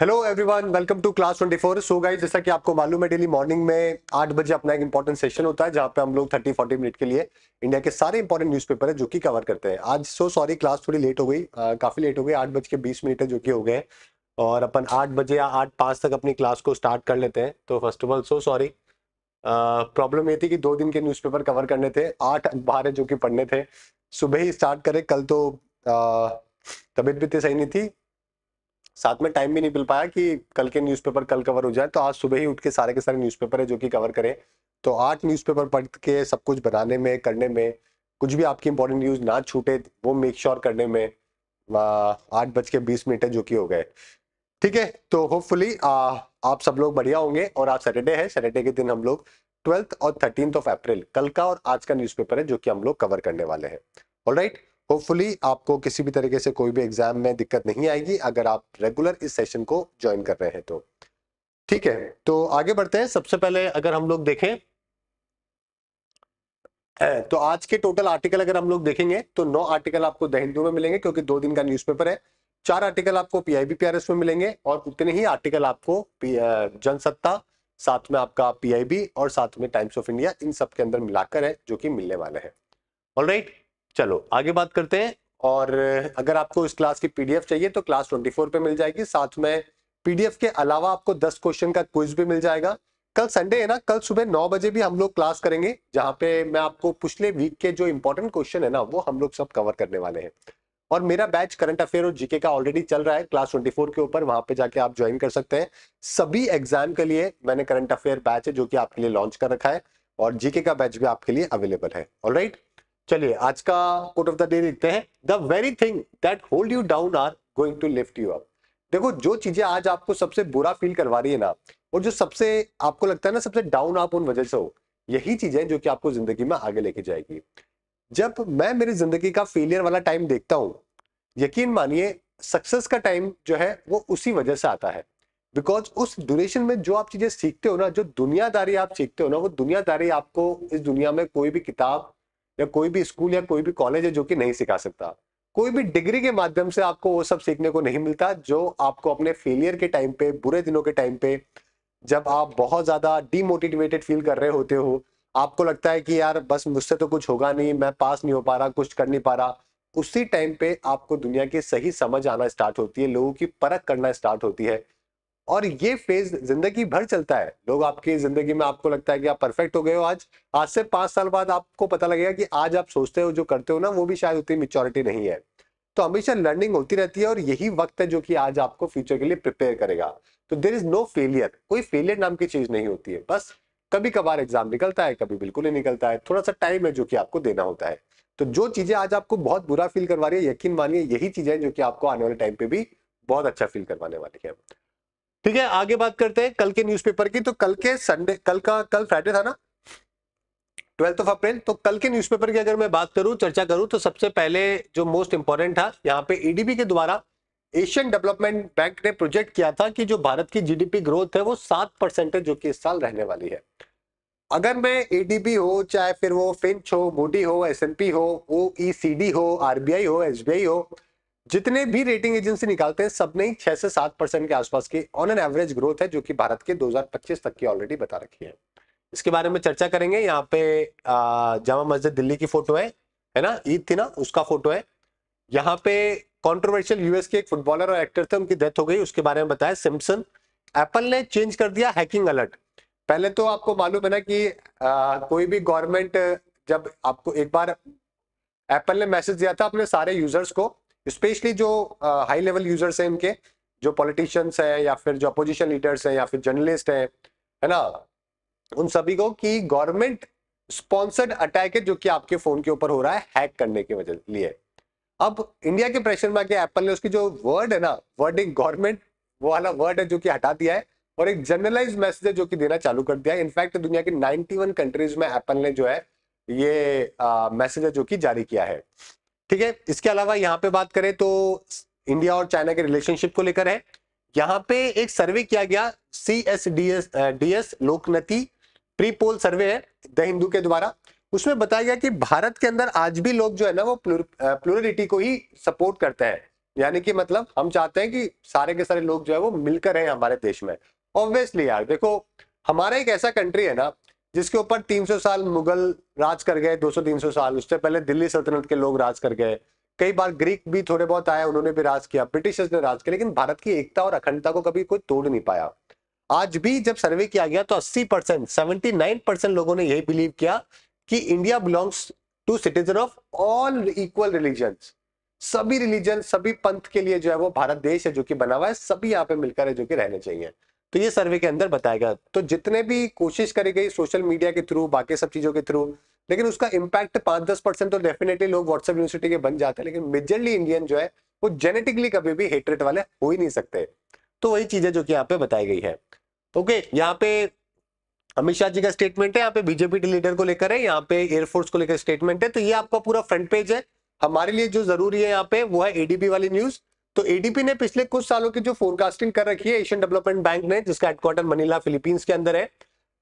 Hello everyone welcome to class 24 so guys जैसा कि आपको मालूम है डेली मॉर्निंग में आठ बजे अपना एक इंपॉर्टेंट सेशन होता है जहां पे हम लोग 30 40 मिनट के लिए इंडिया के सारे इंपॉर्टेंट न्यूज़पेपर है जो कि कवर करते हैं आज सो सॉरी क्लास थोड़ी लेट हो गई काफ़ी लेट हो गई आठ बज के बीस मिनट है जो कि हो गए और अपन आठ बजे या आठ पाँच तक अपनी क्लास को स्टार्ट कर लेते हैं तो first of all so sorry problem ये थी कि दो दिन के न्यूज़ कवर करने थे आठ अखबार जो कि पढ़ने थे सुबह ही स्टार्ट करें कल तो तबीयत भी इतनी सही नहीं थी साथ में टाइम भी नहीं मिल पाया कि कल के न्यूज़पेपर कल कवर हो जाए तो आज सुबह ही उठ के सारे के सारे न्यूज़पेपर है जो कि कवर करें तो आठ न्यूज़पेपर पढ़ के सब कुछ बनाने में करने में कुछ भी आपकी इंपॉर्टेंट न्यूज़ ना छूटे वो मेक श्योर sure करने में आठ बज के बीस मिनट है जो कि हो गए ठीक है तो होपफुली आप सब लोग बढ़िया होंगे और आज सैटरडे है सैटरडे के दिन हम लोग ट्वेल्थ और थर्टीन ऑफ अप्रैल कल का और आज का न्यूज़पेपर है जो कि हम लोग कवर करने वाले हैं ऑल राइट right? होपफुली आपको किसी भी तरीके से कोई भी एग्जाम में दिक्कत नहीं आएगी अगर आप रेगुलर इस सेशन को ज्वाइन कर रहे हैं तो ठीक है तो आगे बढ़ते हैं सबसे पहले अगर हम लोग देखें तो आज के टोटल आर्टिकल अगर हम लोग देखेंगे तो नौ आर्टिकल आपको द हिंदू में मिलेंगे क्योंकि दो दिन का न्यूज़पेपर है चार आर्टिकल आपको पीआईबी पीआरएस में मिलेंगे और उतने ही आर्टिकल आपको जनसत्ता साथ में आपका पीआईबी और साथ में टाइम्स ऑफ इंडिया इन सब के अंदर मिलाकर है जो कि मिलने वाले हैं ऑल राइट चलो आगे बात करते हैं और अगर आपको इस क्लास की पीडीएफ चाहिए तो क्लास ट्वेंटी फोर पे मिल जाएगी साथ में पीडीएफ के अलावा आपको दस क्वेश्चन का क्विज भी मिल जाएगा कल संडे है ना कल सुबह नौ बजे भी हम लोग क्लास करेंगे जहां पे मैं आपको पिछले वीक के जो इंपॉर्टेंट क्वेश्चन है ना वो हम लोग सब कवर करने वाले हैं और मेरा बैच करंट अफेयर और जीके का ऑलरेडी चल रहा है क्लास 24 के ऊपर वहां पे जाके आप ज्वाइन कर सकते हैं सभी एग्जाम के लिए मैंने करंट अफेयर बैच है जो कि आपके लिए लॉन्च कर रखा है और जीके का बैच भी आपके लिए अवेलेबल है ऑल राइट चलिए आज का कोट ऑफ द डे देखते हैं the very thing that hold you down are going to lift you up देखो जो चीजें आज आपको सबसे बुरा फील करवा रही है ना और जो सबसे आपको लगता है ना सबसे डाउन आप उन वजह से हो यही चीजें जो कि आपको जिंदगी में आगे लेके जाएगी जब मैं मेरी जिंदगी का फेलियर वाला टाइम देखता हूँ यकीन मानिए सक्सेस का टाइम जो है वो उसी वजह से आता है बिकॉज उस ड्यूरेशन में जो आप चीजें सीखते हो ना जो दुनियादारी आप सीखते हो ना वो दुनियादारी आपको इस दुनिया में कोई भी किताब या कोई भी स्कूल या कोई भी कॉलेज है जो कि नहीं सिखा सकता कोई भी डिग्री के माध्यम से आपको वो सब सीखने को नहीं मिलता जो आपको अपने फेलियर के टाइम पे बुरे दिनों के टाइम पे जब आप बहुत ज्यादा डीमोटिवेटेड फील कर रहे होते हो आपको लगता है कि यार बस मुझसे तो कुछ होगा नहीं मैं पास नहीं हो पा रहा कुछ कर नहीं पा रहा उसी टाइम पे आपको दुनिया की सही समझ आना स्टार्ट होती है लोगों की परख करना स्टार्ट होती है और ये फेज जिंदगी भर चलता है लोग आपकी जिंदगी में आपको लगता है कि आप परफेक्ट हो गए हो आज आज से पांच साल बाद आपको पता लगेगा कि आज आप सोचते हो जो करते हो ना वो भी शायद उतनी मेच्योरिटी नहीं है तो हमेशा लर्निंग होती रहती है और यही वक्त है जो कि आज आपको फ्यूचर के लिए प्रिपेयर करेगा तो देर इज नो फेलियर कोई फेलियर नाम की चीज नहीं होती है बस कभी कभार एग्जाम निकलता है कभी बिल्कुल नहीं निकलता है थोड़ा सा टाइम है जो कि आपको देना होता है तो जो चीजें आज आपको बहुत बुरा फील करवा रही है यकीन मानिए यही चीजें जो कि आपको आने वाले टाइम पे भी बहुत अच्छा फील करवाने वाली है ठीक है आगे बात करते हैं कल के न्यूज़पेपर की तो कल के संडे कल का कल फ्राइडे था ना ट्वेल्थ ऑफ अप्रैल तो कल के न्यूज़पेपर की अगर मैं बात करूं चर्चा करूं तो सबसे पहले जो मोस्ट इंपॉर्टेंट था यहाँ पे ईडीबी e के द्वारा एशियन डेवलपमेंट बैंक ने प्रोजेक्ट किया था कि जो भारत की जीडीपी ग्रोथ है वो सात परसेंट है जो कि इस साल रहने वाली है अगर मैं एडीबी e हो चाहे फिर वो फिंच हो मोडी हो एस हो ओ e हो आरबीआई हो एस हो जितने भी रेटिंग एजेंसी निकालते हैं सबने ही छह से सात परसेंट के आसपास की ऑन एन एवरेज ग्रोथ है जो कि भारत के 2025 तक की ऑलरेडी बता रखी है इसके बारे में चर्चा करेंगे यहाँ पे जामा मस्जिद दिल्ली की फोटो है है ना ईद थी ना उसका फोटो है यहाँ पे कॉन्ट्रोवर्शियल यूएस के एक फुटबॉलर और एक्टर थे उनकी डेथ हो गई उसके बारे में बताया सिम्पसन एप्पल ने चेंज कर दिया हैकिंग अलर्ट पहले तो आपको मालूम है ना कि आ, कोई भी गवर्नमेंट जब आपको एक बार एप्पल ने मैसेज दिया था अपने सारे यूजर्स को स्पेशली जो हाई लेवल यूजर्स हैं इनके जो पॉलिटिशियंस हैं या फिर जो अपोजिशन लीडर्स हैं या फिर जर्नलिस्ट हैं है ना उन सभी को कि गवर्नमेंट स्पॉन्सर्ड अटैक है जो कि आपके फोन के ऊपर हो रहा है हैक करने के वजह लिए अब इंडिया के प्रेशर में आके एप्पल ने उसकी जो वर्ड है ना वर्डिंग गवर्नमेंट वो वाला वर्ड है जो कि हटा दिया है और एक जनरलाइज मैसेज है जो कि देना चालू कर दिया है इनफैक्ट दुनिया के 91 कंट्रीज में एप्पल ने जो है ये मैसेज uh, है जो कि जारी किया है ठीक है इसके अलावा यहाँ पे बात करें तो इंडिया और चाइना के रिलेशनशिप को लेकर है यहाँ पे एक सर्वे किया गया C S D S D S Lokniti pre poll survey है द हिंदू के द्वारा उसमें बताया गया कि भारत के अंदर आज भी लोग जो है ना वो प्लूरिटी को ही सपोर्ट करते हैं यानी कि मतलब हम चाहते हैं कि सारे के सारे लोग जो है वो मिलकर रहे हमारे देश में ऑब्वियसली यार देखो हमारा एक ऐसा कंट्री है ना जिसके ऊपर 300 साल मुगल राज कर गए 200-300 साल उससे पहले दिल्ली सल्तनत के लोग राज कर गए कई बार ग्रीक भी थोड़े बहुत आए उन्होंने भी राज किया ब्रिटिशर्स ने राज किया लेकिन भारत की एकता और अखंडता को कभी कोई तोड़ नहीं पाया आज भी जब सर्वे किया गया तो 80 परसेंट सेवेंटी परसेंट लोगों ने यही बिलीव किया कि India belongs to citizen of all equal religion सभी रिलीजन सभी पंथ के लिए जो है वो भारत देश है जो कि बना हुआ है सभी यहाँ पे मिलकर है जो कि रहने चाहिए तो ये सर्वे के अंदर बताया गया तो जितने भी कोशिश करी गई सोशल मीडिया के थ्रू बाकी सब चीज़ों के थ्रू लेकिन उसका इम्पैक्ट पांच दस परसेंट तो डेफिनेटली लोग व्हाट्सएप यूनिवर्सिटी के बन जाते हैं लेकिन मेजरली इंडियन जो है वो जेनेटिकली कभी भी हेटरेट वाले हो ही नहीं सकते तो वही चीज़ है जो कि यहाँ पे बताई गई है ओके यहाँ पे अमित शाह जी का स्टेटमेंट है यहाँ पे बीजेपी लीडर को लेकर है यहाँ पे एयरफोर्स को लेकर स्टेटमेंट है तो ये आपका पूरा फ्रंट पेज है हमारे लिए जो जरूरी है यहाँ पे वो है एडीबी वाली न्यूज तो एडीपी ने पिछले कुछ सालों की जो फोरकास्टिंग कर रखी है एशियन डेवलपमेंट बैंक ने जिसका हेडक्वार्टर मनीला फिलीपींस के अंदर है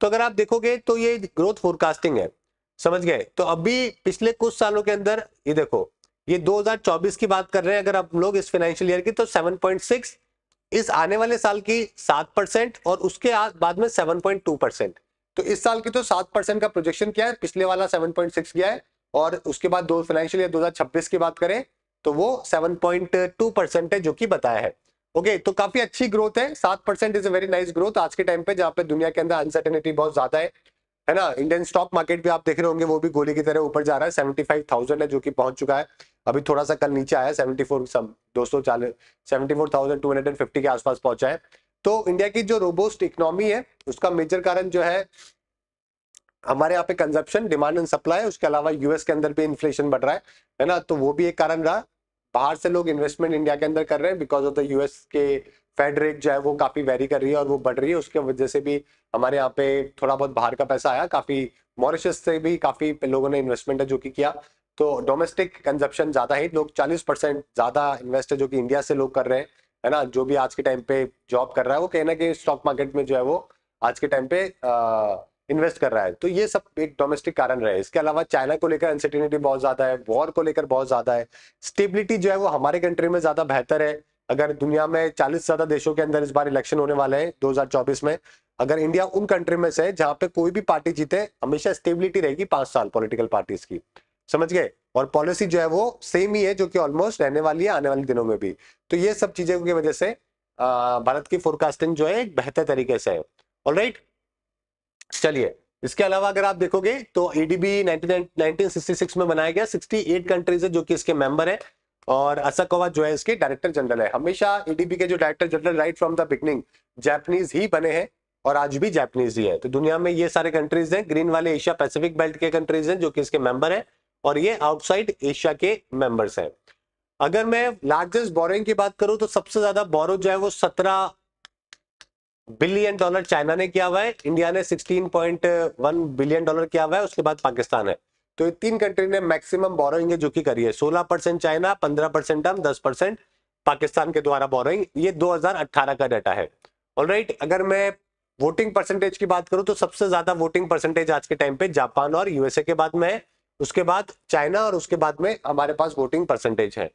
तो अगर आप देखोगे तो ये ग्रोथ फोरकास्टिंग है समझ गए तो अभी पिछले कुछ सालों के अंदर ये देखो ये 2024 की बात कर रहे हैं अगर आप लोग इस फाइनेंशियल ईयर की तो 7.6 इस आने वाले साल की 7 परसेंट और उसके बाद में 7.2 परसेंट तो इस साल की तो 7 परसेंट का प्रोजेक्शन किया है पिछले वाला 7.6 किया है और उसके बाद दो फाइनेंशियल ईयर 2026 की बात करें तो वो 7.2 परसेंट है जो कि बताया है ओके तो काफी अच्छी ग्रोथ है सात percent is a very nice growth आज के टाइम पे जहाँ पे दुनिया के अंदर अनसर्टेनिटी बहुत ज्यादा है है ना इंडियन स्टॉक मार्केट भी आप देख रहे होंगे वो भी गोली की तरह ऊपर जा रहा है सेवेंटी फाइव थाउजेंड है जो कि पहुंच चुका है अभी थोड़ा सा कल नीचे आया सेवेंटी फोर सम दो सौ चालीस seventy four thousand two hundred and fifty के आसपास पहुंचा है तो इंडिया की जो रोबोस्ट इकोनॉमी है उसका मेजर कारण जो है हमारे यहाँ पे कंजप्शन डिमांड एंड सप्लाई उसके अलावा यूएस के अंदर भी इन्फ्लेशन बढ़ रहा है है ना तो वो भी एक कारण रहा बाहर से लोग इन्वेस्टमेंट इंडिया के अंदर कर रहे हैं बिकॉज ऑफ द यूएस के फेड रेट जो है वो काफी वेरी कर रही है और वो बढ़ रही है उसके वजह से भी हमारे यहाँ पे थोड़ा बहुत बाहर का पैसा आया काफी मॉरिशस से भी काफी लोगों ने इन्वेस्टमेंट है जो कि किया तो डोमेस्टिक कंजप्शन ज्यादा है लोग चालीस परसेंट ज्यादा इन्वेस्ट है जो कि इंडिया से लोग कर रहे हैं है ना जो भी आज के टाइम पे जॉब कर रहा है वो कहीं ना कहीं स्टॉक मार्केट में जो है वो आज के टाइम पे इन्वेस्ट कर रहा है तो ये सब एक डोमेस्टिक कारण रहे इसके अलावा चाइना को लेकर अनसर्टिनिटी बहुत ज्यादा है वॉर को लेकर बहुत ज्यादा है स्टेबिलिटी जो है वो हमारे कंट्री में ज्यादा बेहतर है अगर दुनिया में 40 से ज्यादा देशों के अंदर इस बार इलेक्शन होने वाले हैं 2024 में अगर इंडिया उन कंट्री में से है जहां पे कोई भी पार्टी जीते हमेशा स्टेबिलिटी रहेगी पांच साल पॉलिटिकल पार्टीज की समझ गए और पॉलिसी जो है वो सेम ही है जो कि ऑलमोस्ट रहने वाली है आने वाले दिनों में भी तो ये सब चीजों की वजह से भारत की फोरकास्टिंग जो है बेहतर तरीके से है ऑल राइट चलिए इसके अलावा अगर आप देखोगे तो एडीबी 1966 में बनाया गया 68 कंट्रीज है जो कि इसके मेंबर है और असकवा जो है इसके डायरेक्टर जनरल है हमेशा एडीबी के जो director general right from the beginning Japanese ही बने हैं और आज भी जैपनीज ही है तो दुनिया में ये सारे कंट्रीज हैं ग्रीन वाले एशिया पैसिफिक बेल्ट के कंट्रीज हैं जो कि इसके मेंबर हैं और ये आउटसाइड एशिया के मेंबर्स हैं अगर मैं लार्जेस्ट बोरिंग की बात करूं तो सबसे ज्यादा बोरो जो है वो सत्रह बिलियन डॉलर चाइना ने किया हुआ है इंडिया ने 16.1 बिलियन डॉलर किया हुआ है उसके बाद पाकिस्तान है तो ये तीन कंट्री ने मैक्सिमम बोरोइंग जो की करी है 16 परसेंट चाइना 15 परसेंट हम 10 परसेंट पाकिस्तान के द्वारा बोरोइंग ये 2018 का डाटा है ऑलराइट right, अगर मैं वोटिंग परसेंटेज की बात करूं तो सबसे ज्यादा वोटिंग परसेंटेज आज के टाइम पे जापान और यूएसए के बाद में है उसके बाद चाइना और उसके बाद में हमारे पास वोटिंग परसेंटेज है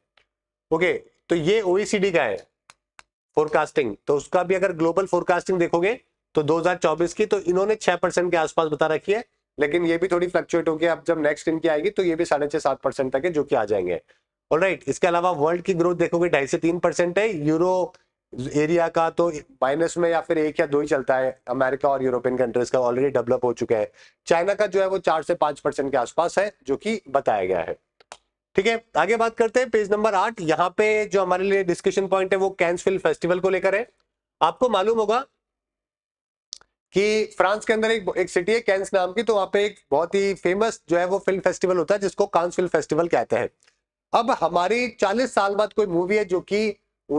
ओके okay, तो ये ओईसीडी का है फोरकास्टिंग तो उसका भी अगर ग्लोबल फोरकास्टिंग देखोगे तो 2024 की तो इन्होंने 6 परसेंट के आसपास बता रखी है लेकिन ये भी थोड़ी फ्लक्चुएट होगी अब जब नेक्स्ट इनकी आएगी तो ये भी साढ़े छह सात परसेंट तक है जो कि आ जाएंगे और राइट इसके अलावा वर्ल्ड की ग्रोथ देखोगे ढाई से तीन परसेंट है यूरो एरिया का तो माइनस में या फिर एक या दो ही चलता है अमेरिका और यूरोपियन कंट्रीज का ऑलरेडी डेवलप हो चुका है चाइना का जो है वो चार से पांच परसेंट के आसपास है जो कि बताया गया है ठीक है आगे बात करते हैं पेज नंबर आठ यहाँ पे जो हमारे लिए डिस्कशन पॉइंट है वो कैंस फिल्म फेस्टिवल को लेकर है आपको मालूम होगा कि फ्रांस के अंदर एक एक सिटी है कैंस नाम की तो वहाँ पे एक बहुत ही फेमस जो है वो फिल्म फेस्टिवल होता है जिसको कांस फिल्म फेस्टिवल कहते हैं अब हमारी 40 साल बाद कोई मूवी है जो कि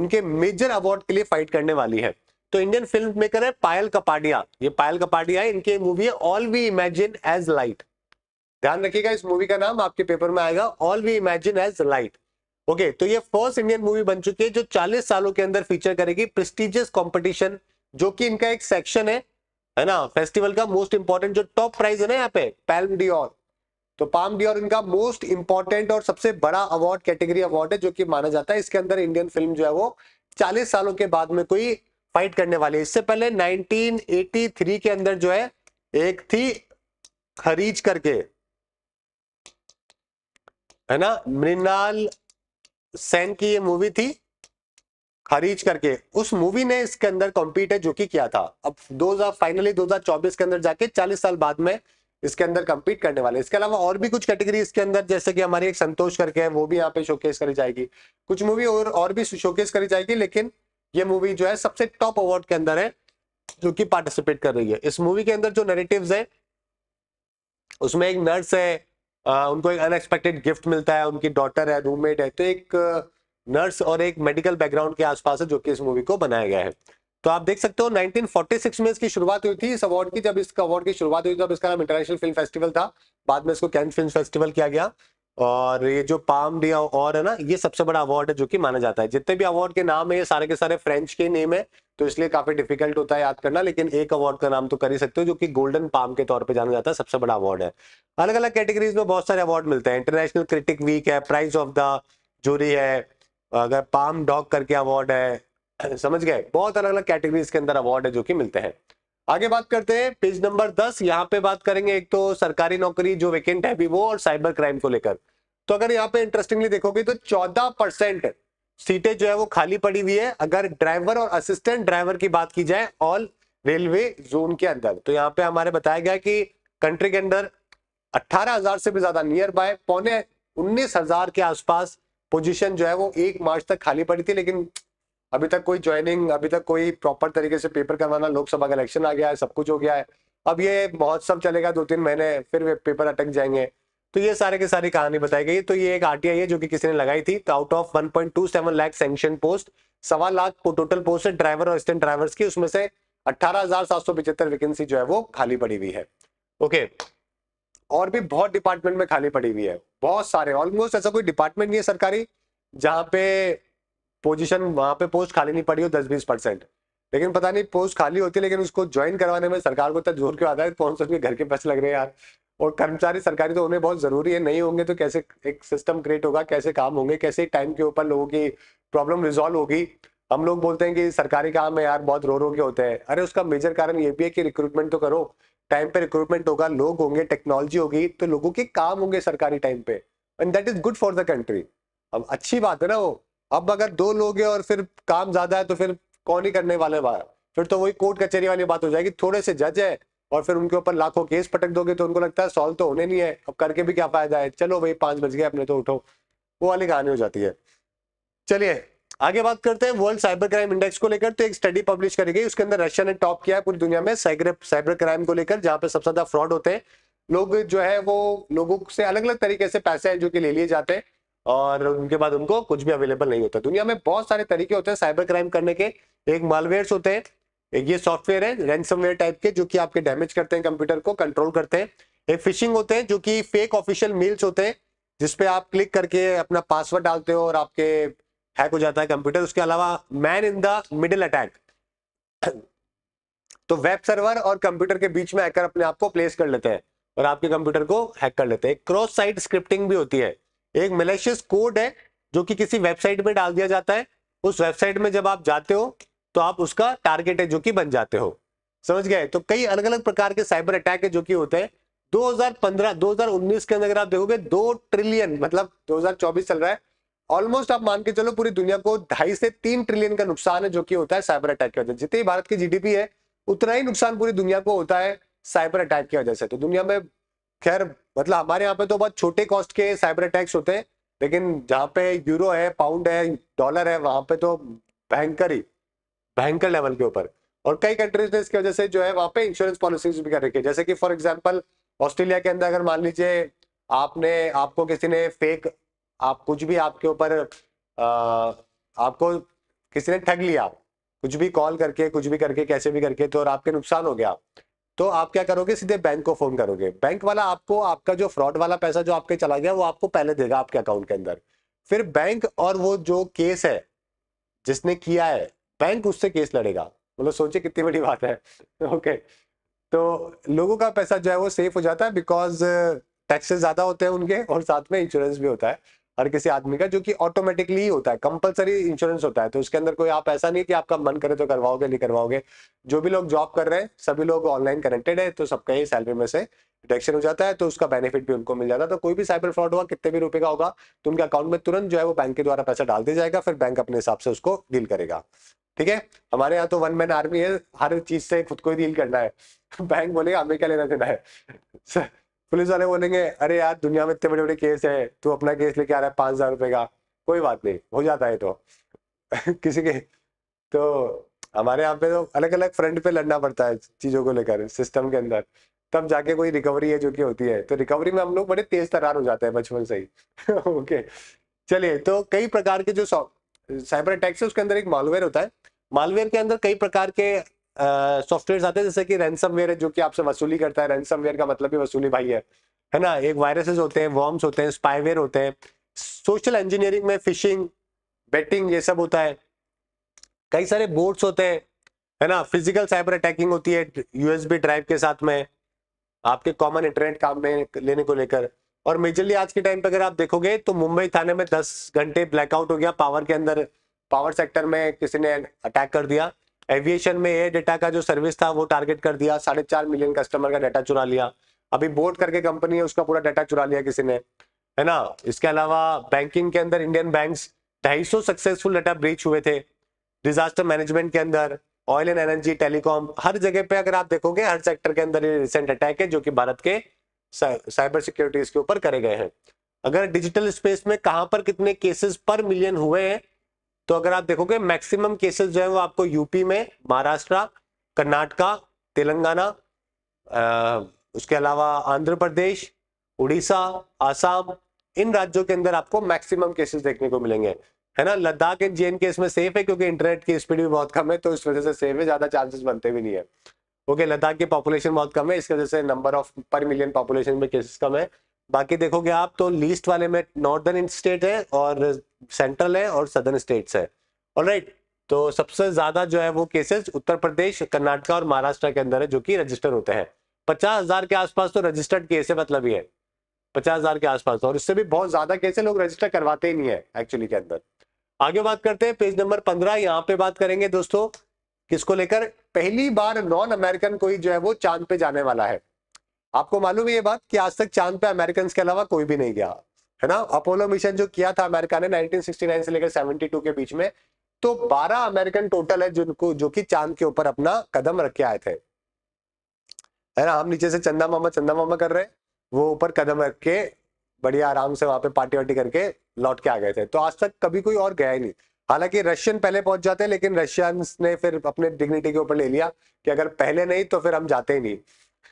उनके मेजर अवार्ड के लिए फाइट करने वाली है तो इंडियन फिल्म मेकर है पायल कपाडिया ये पायल कपाडिया है इनकी मूवी है all we imagine as light ध्यान रखिएगा इस मूवी का नाम आपके पेपर में आएगा all we imagine as light okay तो ये फर्स्ट इंडियन मूवी बन चुकी है जो 40 सालों के अंदर फीचर करेगी प्रेस्टिजियस कंपटीशन जो कि इनका एक सेक्शन है है ना फेस्टिवल का मोस्ट इंपॉर्टेंट जो टॉप प्राइज है ना यहाँ पे पैल्म डिओर तो पाम डिओर इनका मोस्ट इंपॉर्टेंट और सबसे बड़ा अवार्ड कैटेगरी अवार्ड है जो कि माना जाता है इसके अंदर इंडियन फिल्म जो है वो 40 सालों के बाद में कोई फाइट करने वाली है इससे पहले 1983 के अंदर जो है एक थी खरीज करके है ना मृणाल सेन की ये मूवी थी खरीज करके उस मूवी ने इसके अंदर कॉम्पीट है जो कि किया था अब दो फाइनली 2024 के अंदर जाके 40 साल बाद में इसके अंदर कम्पीट करने वाले इसके अलावा और भी कुछ कैटेगरी इसके अंदर जैसे कि हमारी एक संतोष करके है वो भी यहाँ पे शोकेस करी जाएगी कुछ मूवी और और भी शोकेस करी जाएगी लेकिन ये मूवी जो है सबसे टॉप अवार्ड के अंदर है जो कि पार्टिसिपेट कर रही है इस मूवी के अंदर जो नेरेटिव्स है उसमें एक नर्स है उनको एक अनएक्सपेक्टेड गिफ्ट मिलता है उनकी डॉटर है रूममेट है तो एक नर्स और एक मेडिकल बैकग्राउंड के आसपास है जो कि इस मूवी को बनाया गया है तो आप देख सकते हो 1946 में इसकी शुरुआत हुई थी इस अवार्ड की जब इस अवार्ड की शुरुआत हुई तब इसका नाम इंटरनेशनल फिल्म फेस्टिवल था बाद में इसको कैन फिल्म फेस्टिवल किया गया और ये जो पाम डी और है ना ये सबसे बड़ा अवार्ड है जो कि माना जाता है जितने भी अवार्ड के नाम है ये सारे के सारे फ्रेंच के नेम है तो इसलिए काफी डिफिकल्ट होता है याद करना लेकिन एक अवार्ड का नाम तो कर ही सकते हो जो कि गोल्डन पाम के तौर पे जाना जाता है सबसे बड़ा अवार्ड है अलग अलग कैटेगरीज में बहुत सारे अवार्ड मिलते हैं इंटरनेशनल क्रिटिक वीक है प्राइज ऑफ द जूरी है अगर पाम डॉग करके अवार्ड है समझ गए बहुत अलग अलग कैटेगरीज के अंदर अवार्ड है जो कि मिलते हैं आगे बात करते हैं पेज नंबर दस यहाँ पे बात करेंगे एक तो सरकारी नौकरी जो वेकेंट है भी वो और साइबर क्राइम को लेकर तो अगर यहाँ पे इंटरेस्टिंगली देखोगे तो चौदह परसेंट सीटें जो है वो खाली पड़ी हुई है अगर ड्राइवर और असिस्टेंट ड्राइवर की बात की जाए ऑल रेलवे जोन के अंदर तो यहाँ पे हमारे बताया गया कि कंट्री के अंदर अट्ठारह से भी ज्यादा नियर बाय पौने उन्नीस के आसपास पोजिशन जो है वो एक मार्च तक खाली पड़ी थी लेकिन अभी तक कोई ज्वाइनिंग अभी तक कोई प्रॉपर तरीके से पेपर करवाना लोकसभा का इलेक्शन आ गया है सब कुछ हो गया है अब ये महोत्सव चलेगा दो तीन महीने फिर पेपर अटक जाएंगे तो ये सारे के सारी कहानी बताई गई तो ये एक आरटीआई है जो कि किसी ने लगाई थी तो out of 1.27 lakh sanction post सवा लाख टोटल पोस्ट है ड्राइवर और असिस्टेंट ड्राइवर्स की उसमें से अट्ठारह वैकेंसी जो है वो खाली पड़ी हुई है ओके और भी बहुत डिपार्टमेंट में खाली पड़ी हुई है बहुत सारे ऑलमोस्ट ऐसा कोई डिपार्टमेंट नहीं है सरकारी जहां पे पोजिशन वहां पे पोस्ट खाली नहीं पड़ी हो दस बीस परसेंट लेकिन पता नहीं पोस्ट खाली होती है लेकिन उसको ज्वाइन करवाने में सरकार को इतना जोर क्यों आता है कौन सा घर के पैसे लग रहे हैं यार और कर्मचारी सरकारी तो होने बहुत जरूरी है नहीं होंगे तो कैसे एक सिस्टम क्रिएट होगा कैसे काम होंगे कैसे टाइम के ऊपर लोगों की प्रॉब्लम रिजॉल्व होगी हम लोग बोलते हैं कि सरकारी काम है यार बहुत रो रो के होते हैं अरे उसका मेजर कारण ये भी है कि रिक्रूटमेंट तो करो टाइम पे रिक्रूटमेंट होगा लोग होंगे टेक्नोलॉजी होगी तो लोगों के काम होंगे सरकारी टाइम पे and that is good for the country अब अच्छी बात है ना वो अब अगर दो लोग हैं और फिर काम ज्यादा है तो फिर कौन ही करने वाले बाहर फिर तो वही कोर्ट कचहरी वाली बात हो जाएगी थोड़े से जज है और फिर उनके ऊपर लाखों केस पटक दोगे तो उनको लगता है सॉल्व तो होने नहीं है अब करके भी क्या फायदा है चलो भाई पांच बज गए अपने तो उठो वो वाली कहानी हो जाती है चलिए आगे बात करते हैं वर्ल्ड साइबर क्राइम इंडेक्स को लेकर तो एक स्टडी पब्लिश करी गई उसके अंदर रशिया ने टॉप किया है पूरी दुनिया में साइबर साइबर क्राइम को लेकर जहां पे सबसे ज्यादा फ्रॉड होते हैं लोग जो है वो लोगों से अलग अलग तरीके से पैसे है जो कि ले लिए जाते हैं और उनके बाद उनको कुछ भी अवेलेबल नहीं होता दुनिया में बहुत सारे तरीके होते हैं साइबर क्राइम करने के एक मालवेयर होते हैं एक ये सॉफ्टवेयर है रेंसमवेयर टाइप के जो कि आपके डैमेज करते हैं कंप्यूटर को कंट्रोल करते हैं एक फिशिंग होते हैं जो कि फेक ऑफिशियल मेल्स होते हैं जिसपे आप क्लिक करके अपना पासवर्ड डालते हो और आपके हैक हो जाता है कंप्यूटर उसके अलावा man in the middle attack तो वेब सर्वर और कंप्यूटर के बीच में हैकर अपने आप को प्लेस कर लेते हैं और आपके कंप्यूटर को हैक कर लेते हैं क्रॉस साइट स्क्रिप्टिंग भी होती है एक मलेशियस कोड है जो कि किसी वेबसाइट में डाल दिया जाता है उस वेबसाइट में जब आप जाते हो तो आप उसका टारगेट है जो कि बन जाते हो समझ गए तो कई अलग अलग प्रकार के साइबर अटैक है जो कि होते हैं 2015 2019 के अंदर आप देखोगे दो ट्रिलियन मतलब 2024 चल रहा है ऑलमोस्ट आप मान के चलो पूरी दुनिया को ढाई से तीन ट्रिलियन का नुकसान है जो कि होता है साइबर अटैक की वजह से जितनी भारत की जीडीपी है उतना ही नुकसान पूरी दुनिया को होता है साइबर अटैक की वजह से तो दुनिया में खैर मतलब हमारे यहाँ पे तो बहुत छोटे कॉस्ट के साइबर अटैक्स होते हैं लेकिन जहाँ पे यूरो है पाउंड है डॉलर है वहां पे तो भयंकर ही भयंकर लेवल के ऊपर और कई कंट्रीज ने इसकी वजह से जो है वहाँ पे इंश्योरेंस पॉलिसीज भी कर रखी है जैसे कि फॉर एग्जाम्पल ऑस्ट्रेलिया के अंदर अगर मान लीजिए आपने आपको किसी ने फेक आप कुछ भी आपके ऊपर आपको किसी ने ठग लिया कुछ भी कॉल करके कुछ भी करके कैसे भी करके तो और आपके नुकसान हो गया तो आप क्या करोगे सीधे बैंक को फोन करोगे बैंक वाला आपको आपका जो फ्रॉड वाला पैसा जो आपके चला गया वो आपको पहले देगा आपके अकाउंट के अंदर फिर बैंक और वो जो केस है जिसने किया है बैंक उससे केस लड़ेगा मतलब सोचे कितनी बड़ी बात है ओके तो लोगों का पैसा जो है वो सेफ हो जाता है बिकॉज टैक्सेस ज़्यादा होते हैं उनके और साथ में इंश्योरेंस भी होता है हर किसी आदमी का जो कि ऑटोमेटिकली ही होता है कंपलसरी इंश्योरेंस होता है तो उसके अंदर कोई आप ऐसा नहीं कि आपका मन करे तो करवाओगे नहीं करवाओगे जो भी लोग जॉब कर रहे हैं सभी लोग ऑनलाइन कनेक्टेड है तो सबका ही सैलरी में से डिटेक्शन हो जाता है तो उसका बेनिफिट भी उनको मिल जाता है तो कोई भी साइबर फ्रॉड हुआ कितने भी रुपए का होगा तो उनके अकाउंट में तुरंत जो है वो बैंक के द्वारा पैसा डाल दिया जाएगा फिर बैंक अपने हिसाब से उसको डील करेगा ठीक है हमारे यहाँ तो वन मैन आर्मी है हर चीज से खुद को ही डील करना है बैंक बोलेगा हमें क्या लेना देना है पुलिस वाले बोलेंगे अरे यार दुनिया में इतने बड़े बड़े केस है तू अपना केस लेके आ रहा है पाँच हजार रुपये का कोई बात नहीं हो जाता है तो किसी के तो हमारे यहाँ पे तो अलग अलग फ्रंट पे लड़ना पड़ता है चीज़ों को लेकर सिस्टम के अंदर तब जाके कोई रिकवरी है जो कि होती है तो रिकवरी में हम लोग बड़े तेज तरार हो जाते हैं बचपन से ही ओके चलिए तो कई प्रकार के जो साइबर अटैक्स है उसके अंदर एक मालवेयर होता है मालवेयर के अंदर कई प्रकार के सॉफ्टवेयर आते हैं जैसे कि रैनसम है जो कि आपसे वसूली करता है रैनसम का मतलब भी वसूली भाई है है ना एक वायरसेस होते हैं वॉर्म्स होते हैं स्पाईवेयर होते हैं सोशल इंजीनियरिंग में फिशिंग बेटिंग ये सब होता है कई सारे बोर्ड्स होते हैं है ना फिजिकल साइबर अटैकिंग होती है यूएसबी ड्राइव के साथ में आपके कॉमन इंटरनेट काम में लेने को लेकर और मेजरली आज के टाइम पे अगर आप देखोगे तो मुंबई थाने में दस घंटे ब्लैकआउट हो गया पावर के अंदर पावर सेक्टर में किसी ने अटैक कर दिया एविएशन में एयर डेटा का जो सर्विस था वो टारगेट कर दिया साढ़े चार मिलियन कस्टमर का डाटा चुरा लिया अभी बोर्ड करके कंपनी है उसका पूरा डाटा चुरा लिया किसी ने है ना इसके अलावा बैंकिंग के अंदर इंडियन बैंक्स ढाई सौ सक्सेसफुल डाटा ब्रीच हुए थे डिजास्टर मैनेजमेंट के अंदर ऑयल एंड एनर्जी टेलीकॉम हर जगह पे अगर आप देखोगे हर सेक्टर के अंदर ये रिसेंट अटैक है जो कि भारत के साइबर सिक्योरिटीज के ऊपर करे गए हैं अगर डिजिटल स्पेस में कहां पर कितने केसेस पर मिलियन हुए हैं तो अगर आप देखोगे मैक्सिमम केसेस जो है वो आपको यूपी में महाराष्ट्र कर्नाटका तेलंगाना उसके अलावा आंध्र प्रदेश उड़ीसा आसाम इन राज्यों के अंदर आपको मैक्सिमम केसेस देखने को मिलेंगे है ना लद्दाख एंड जे के इसमें सेफ है क्योंकि इंटरनेट की स्पीड भी बहुत कम है तो इस वजह से सेफ है ज्यादा चांसेस बनते भी नहीं है ओके लद्दाख की पॉपुलेशन बहुत कम है इस वजह से number of per million population में केसेस कम है बाकी देखोगे आप तो लीस्ट वाले में नॉर्दर्न स्टेट है और सेंट्रल है और सदर्न स्टेट्स है और राइट तो सबसे ज्यादा जो है वो केसेस उत्तर प्रदेश कर्नाटका और महाराष्ट्र के अंदर है जो कि रजिस्टर होते हैं पचास हजार के आसपास तो रजिस्टर्ड केस है मतलब ये पचास हजार के आसपास और इससे भी बहुत ज्यादा केस है लोग रजिस्टर करवाते ही नहीं है एक्चुअली के अंदर आगे बात करते हैं पेज नंबर पंद्रह यहाँ पे बात करेंगे दोस्तों किसको लेकर पहली बार नॉन अमेरिकन कोई जो है वो चांद पे जाने वाला है आपको मालूम है ये बात कि आज तक चांद पे अमेरिकन के अलावा कोई भी नहीं गया है ना अपोलो मिशन जो किया था अमेरिका ने 1969 से लेकर 72 के बीच में तो 12 अमेरिकन टोटल है जिनको जो कि चांद के ऊपर अपना कदम रख के आए थे है ना हम नीचे से चंदा मामा चंदा मामा कर रहे वो ऊपर कदम रख के बढ़िया आराम से वहां पे पार्टी वार्टी करके लौट के आ गए थे तो आज तक कभी कोई और गया ही नहीं हालांकि रशियन पहले पहुंच जाते लेकिन रशियंस ने फिर अपने डिग्निटी के ऊपर ले लिया कि अगर पहले नहीं तो फिर हम जाते ही नहीं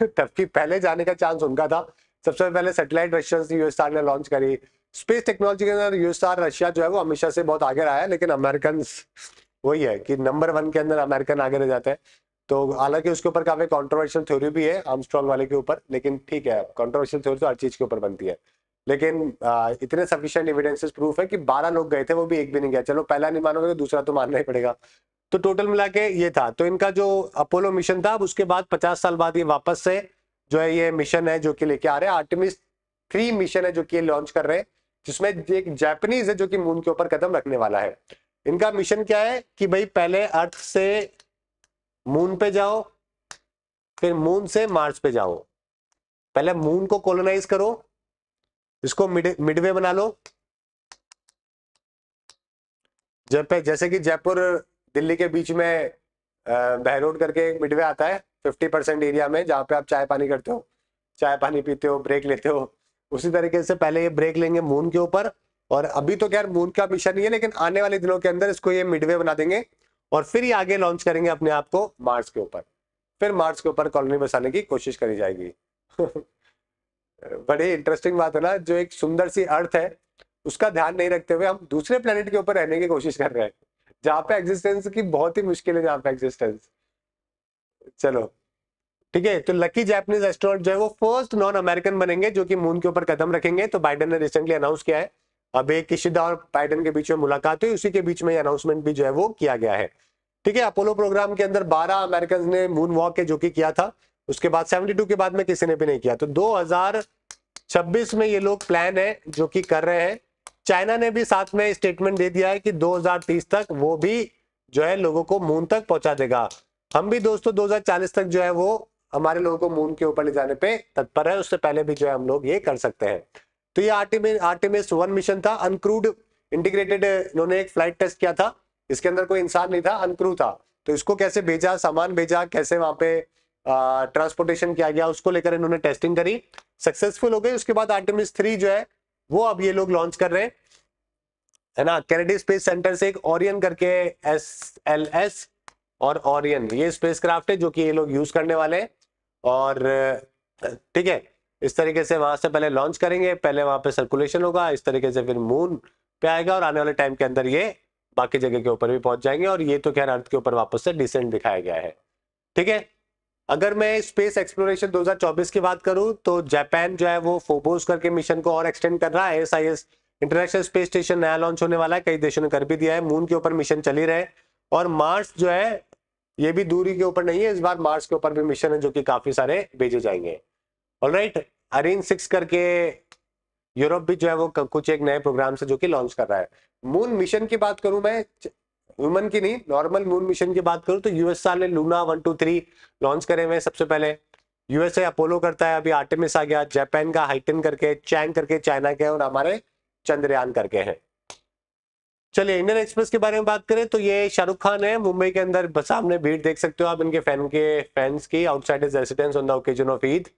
की पहले जाने का चांस उनका था सबसे पहले सैटेलाइट रशियन यूएसआर ने लॉन्च करी स्पेस टेक्नोलॉजी के अंदर यूएसआर रशिया जो है वो हमेशा से बहुत आगे रहा है लेकिन अमेरिकन वही है कि नंबर वन के अंदर अमेरिकन आगे रह जाते हैं तो हालांकि उसके ऊपर काफी कॉन्ट्रोवर्शियल थ्योरी भी है आर्मस्ट्रॉन्ग वाले के ऊपर लेकिन ठीक है कॉन्ट्रोवर्शियल थ्योरी तो हर चीज के ऊपर बनती है लेकिन आ, इतने सफिशियंट एविडेंसेस प्रूफ है कि बारह लोग गए थे वो भी एक भी नहीं गया चलो पहला नहीं मानोगे तो दूसरा तो मानना ही पड़ेगा तो टोटल मिला के ये था तो इनका जो अपोलो मिशन था उसके बाद पचास साल बाद ये वापस से जो है ये मिशन है जो कि लेके आ रहे हैं आर्टिमिस थ्री मिशन है जो कि ये लॉन्च कर रहे हैं जिसमें एक जापानीज है जो कि मून के ऊपर कदम रखने वाला है इनका मिशन क्या है कि भाई पहले अर्थ से मून पे जाओ फिर मून से मार्स पे जाओ पहले मून को कॉलोनाइज करो इसको मिड मिडवे बना लो जब जैसे कि जयपुर दिल्ली के बीच में बहरोड करके एक मिडवे आता है फिफ्टी परसेंट एरिया में जहाँ पे आप चाय पानी करते हो चाय पानी पीते हो ब्रेक लेते हो उसी तरीके से पहले ये ब्रेक लेंगे मून के ऊपर और अभी तो खैर मून का मिशन नहीं है लेकिन आने वाले दिनों के अंदर इसको ये मिडवे बना देंगे और फिर ये आगे लॉन्च करेंगे अपने आप को मार्स के ऊपर फिर मार्स के ऊपर कॉलोनी बसाने की कोशिश करी जाएगी बड़ी इंटरेस्टिंग बात है ना जो एक सुंदर सी अर्थ है उसका ध्यान नहीं रखते हुए हम दूसरे प्लेनेट के ऊपर रहने की कोशिश कर रहे हैं जहाँ पे एग्जिस्टेंस की बहुत ही मुश्किल है जहाँ पे एग्जिस्टेंस चलो ठीक है तो लकी जैपनीज एस्ट्रोनॉट जो है वो फर्स्ट नॉन अमेरिकन बनेंगे जो कि मून के ऊपर कदम रखेंगे तो बाइडन ने रिसेंटली अनाउंस किया है अब एक किशिदा और बाइडन के बीच में मुलाकात हुई उसी के बीच में अनाउंसमेंट भी जो है वो किया गया है ठीक है अपोलो प्रोग्राम के अंदर 12 अमेरिकन ने मून वॉक है जो कि किया था उसके बाद 72 के बाद में किसी ने भी नहीं किया तो 2026 में ये लोग प्लान है जो कि कर रहे हैं चाइना ने भी साथ में स्टेटमेंट दे दिया है कि 2030 तक वो भी जो है लोगों को मून तक पहुंचा देगा हम भी दोस्तों 2040 तक जो है वो हमारे लोगों को मून के ऊपर ले जाने पे तत्पर है उससे पहले भी जो है हम लोग ये कर सकते हैं तो ये आर्टिमिस वन मिशन था अनक्रूड इंटीग्रेटेड इन्होंने एक फ्लाइट टेस्ट किया था इसके अंदर कोई इंसान नहीं था अनक्रू था तो इसको कैसे भेजा सामान भेजा कैसे वहां पे ट्रांसपोर्टेशन किया गया उसको लेकर इन्होंने टेस्टिंग करी सक्सेसफुल हो गई उसके बाद आर्टिमिस थ्री जो है वो अब ये लोग लॉन्च कर रहे हैं है ना कैनेडी स्पेस सेंटर से एक ओरियन करके एस एल एस और ओरियन ये स्पेस क्राफ्ट है जो कि ये लोग यूज करने वाले हैं और ठीक है इस तरीके से वहां से पहले लॉन्च करेंगे पहले वहां पे सर्कुलेशन होगा इस तरीके से फिर मून पे आएगा और आने वाले टाइम के अंदर ये बाकी जगह के ऊपर भी पहुंच जाएंगे और ये तो खैर अर्थ के ऊपर वापस से डिसेंट दिखाया गया है ठीक है अगर मैं स्पेस एक्सप्लोरेशन 2024 की बात करूं तो जापान जो है वो फोबोस करके मिशन को और एक्सटेंड कर रहा है S I S international space station नया लॉन्च होने वाला है कई देशों ने कर भी दिया है मून के ऊपर मिशन चली रहे और मार्स जो है ये भी दूरी के ऊपर नहीं है इस बार मार्स के ऊपर भी मिशन है जो कि काफी सारे भेजे जाएंगे और राइट अरेंज सिक्स करके यूरोप भी जो है वो कुछ एक नए प्रोग्राम से जो कि लॉन्च कर रहा है मून मिशन की बात करूं मैं ह्यूमन की नहीं नॉर्मल मून मिशन की बात करूं तो यूएसआर ने Luna one two three launch करे हुए सबसे पहले यूएसए अपोलो करता है अभी आर्टेमिस आ गया जापान का हाइटन करके चैंग करके चाइना के और हमारे चंद्रयान करके हैं चलिए इंडियन एक्सप्रेस के बारे में बात करें तो ये शाहरुख खान है मुंबई के अंदर सामने भीड़ देख सकते हो आप इनके फैन के फैंस की outside is residence on the occasion of Eid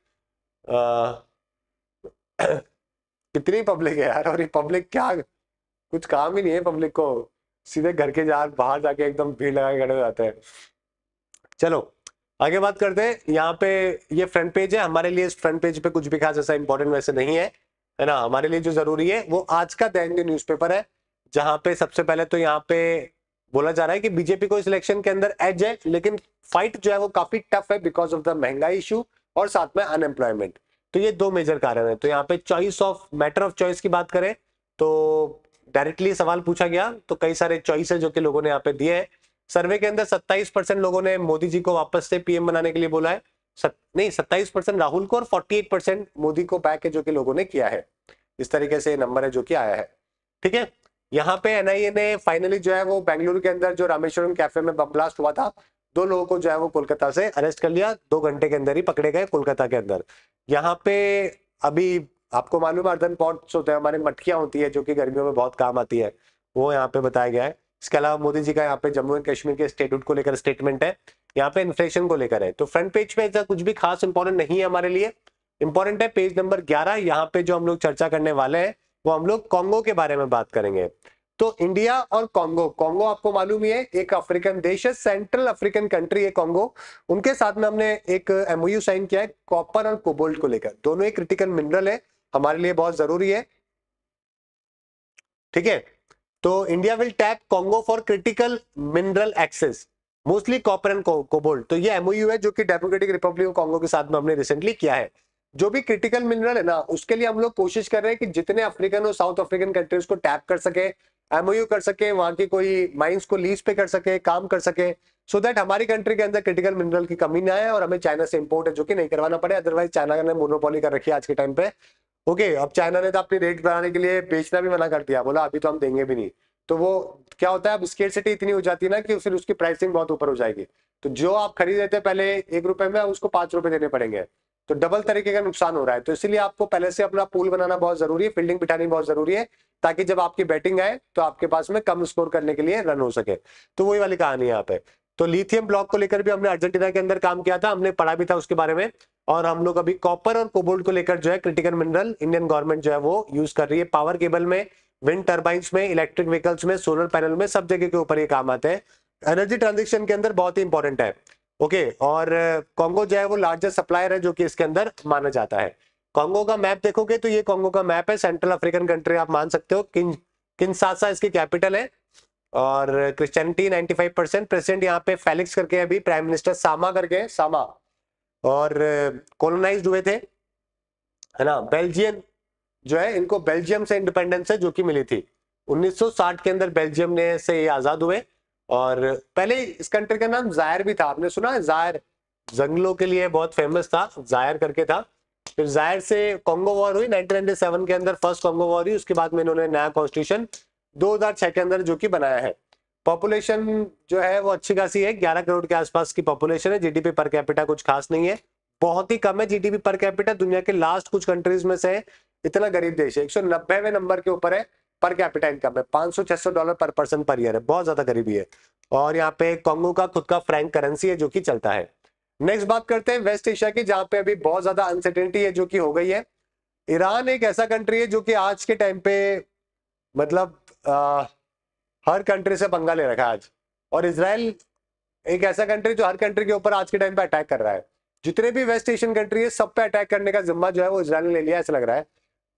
कितनी पब्लिक है यार और ये पब्लिक क्या कुछ काम ही नहीं है पब्लिक को सीधे घर के जा बाहर जाके एकदम भीड़ लगा के खड़े हो जाते हैं चलो आगे बात करते हैं यहाँ पे ये फ्रंट पेज है हमारे लिए इस फ्रंट पेज पे कुछ भी खास ऐसा इंपॉर्टेंट वैसे नहीं है है ना हमारे लिए जो जरूरी है वो आज का दैनिक न्यूज़पेपर है जहाँ पे सबसे पहले तो यहाँ पे बोला जा रहा है कि बीजेपी को इस इलेक्शन के अंदर एज है लेकिन फाइट जो है वो काफी टफ है बिकॉज ऑफ द महंगाई इशू और साथ में अनएम्प्लॉयमेंट तो ये दो मेजर कारण है तो यहाँ पे choice of matter of choice की बात करें तो डायरेक्टली सवाल पूछा गया तो कई सारे चॉइस है जो कि लोगों ने यहाँ पे दिए हैं सर्वे के अंदर 27 परसेंट लोगों ने मोदी जी को वापस से पीएम बनाने के लिए बोला है सत, नहीं 27 परसेंट राहुल को और 48 परसेंट मोदी को बैक है जो कि लोगों ने किया है इस तरीके से नंबर है जो कि आया है ठीक है यहाँ पे एनआईए ने फाइनली जो है वो बेंगलुरु के अंदर जो रामेश्वरम कैफे में बम ब्लास्ट हुआ था दो लोगों को जो है वो कोलकाता से अरेस्ट कर लिया दो घंटे के अंदर ही पकड़े गए कोलकाता के अंदर यहाँ पे अभी आपको मालूम है अर्धन पॉट्स होते हैं हमारे मटकियां होती है जो कि गर्मियों में बहुत काम आती है वो यहाँ पे बताया गया है इसके अलावा मोदी जी का यहाँ पे जम्मू एंड कश्मीर के स्टेटूट को लेकर स्टेटमेंट है यहाँ पे इन्फ्लेशन को लेकर है तो फ्रंट पेज पे ऐसा कुछ भी खास इंपॉर्टेंट नहीं है हमारे लिए इंपॉर्टेंट है पेज नंबर ग्यारह यहाँ पे जो हम लोग चर्चा करने वाले हैं वो हम लोग कॉन्गो के बारे में बात करेंगे तो इंडिया और कांगो कांगो आपको मालूम ही है एक अफ्रीकन देश है सेंट्रल अफ्रीकन कंट्री है कांगो उनके साथ में हमने एक एमओयू साइन किया है कॉपर और कोबोल्ट को लेकर दोनों एक क्रिटिकल मिनरल है हमारे लिए बहुत जरूरी है ठीक है तो India will tap Congo for critical mineral access mostly copper and cobalt तो ये एमओयू है जो कि डेमोक्रेटिक रिपब्लिक ऑफ कॉन्गो के साथ में हमने रिसेंटली किया है जो भी क्रिटिकल मिनरल है ना उसके लिए हम लोग कोशिश कर रहे हैं कि जितने अफ्रीकन और साउथ अफ्रीकन कंट्रीज को टैप कर सके एमओयू कर सके वहां की कोई माइंस को लीज पे कर सके काम कर सके सो so दैट हमारी कंट्री के अंदर क्रिटिकल मिनरल की कमी ना आए और हमें चाइना से इम्पोर्ट है जो कि नहीं करवाना पड़े अदरवाइज चाइना ने मोनोपोली कर रखी है आज के टाइम पे ओके okay, अब चाइना ने तो अपनी रेट बढ़ाने के लिए बेचना भी मना कर दिया बोला अभी तो हम देंगे भी नहीं तो वो क्या होता है अब स्केरसिटी इतनी हो जाती है ना कि फिर उसकी प्राइसिंग बहुत ऊपर हो जाएगी तो जो आप खरीद रहे थे पहले एक रुपए में उसको पांच रुपए देने पड़ेंगे तो डबल तरीके का नुकसान हो रहा है तो इसलिए आपको पहले से अपना पूल बनाना बहुत जरूरी है फील्डिंग बिठानी बहुत जरूरी है ताकि जब आपकी बैटिंग आए तो आपके पास में कम स्कोर करने के लिए रन हो सके तो वही वाली कहानी है यहाँ पे तो लिथियम ब्लॉक को लेकर भी हमने अर्जेंटीना के अंदर काम किया था हमने पढ़ा भी था उसके बारे में और हम लोग अभी कॉपर और कोबोल्ट को लेकर जो है क्रिटिकल मिनरल इंडियन गवर्नमेंट जो है वो यूज कर रही है पावर केबल में विंड टर्बाइंस में इलेक्ट्रिक व्हीकल्स में सोलर पैनल में सब जगह के ऊपर ये काम आते हैं एनर्जी ट्रांजेक्शन के अंदर बहुत ही इंपॉर्टेंट है ओके और कॉन्गो जो है वो लार्जेस्ट सप्लायर है जो कि इसके अंदर माना जाता है कांगो का मैप देखोगे तो ये कांगो का मैप है सेंट्रल अफ्रीकन कंट्री आप मान सकते हो किन साथ इसकी कैपिटल है और क्रिश्चियनिटी 95 परसेंट प्रेसिडेंट यहाँ पे फेलिक्स करके अभी प्राइम मिनिस्टर सामा करके सामा और कॉलोनाइज हुए थे है ना बेल्जियम जो है इनको बेल्जियम से इंडिपेंडेंस है जो कि मिली थी 1960 के अंदर बेल्जियम ने से ये आज़ाद हुए और पहले इस कंट्री का नाम जायर भी था आपने सुना है जायर जंगलों के लिए बहुत फेमस था जायर करके था फिर जायर से कॉन्गो वॉर हुई 1997 के अंदर फर्स्ट कॉन्गो वॉर हुई उसके बाद में इन्होंने नया कॉन्स्टिट्यूशन 2006 के अंदर जो कि बनाया है पॉपुलेशन जो है वो अच्छी खासी है 11 करोड़ के आसपास की पॉपुलेशन है जीडीपी पर कैपिटा कुछ खास नहीं है बहुत ही कम है जीडीपी पर कैपिटा दुनिया के लास्ट कुछ कंट्रीज में से है इतना गरीब देश है एक नंबर के ऊपर है पर कैपिटा इनकम है पांच सौ छह डॉलर पर पर्सन पर ईयर है बहुत ज्यादा गरीबी है और यहाँ पे कॉन्गो का खुद का फ्रैंक करेंसी है जो कि चलता है नेक्स्ट बात करते हैं वेस्ट एशिया की जहां पे अभी बहुत ज्यादा अनसर्टेनिटी है जो कि हो गई है ईरान एक ऐसा कंट्री है जो कि आज के टाइम पे मतलब आ, हर कंट्री से पंगा ले रखा है आज और इसराइल एक ऐसा कंट्री जो हर कंट्री के ऊपर आज के टाइम पे अटैक कर रहा है जितने भी वेस्ट एशियन कंट्री है सब पे अटैक करने का जिम्मा जो है वो इसराइल ने ले लिया ऐसा लग रहा है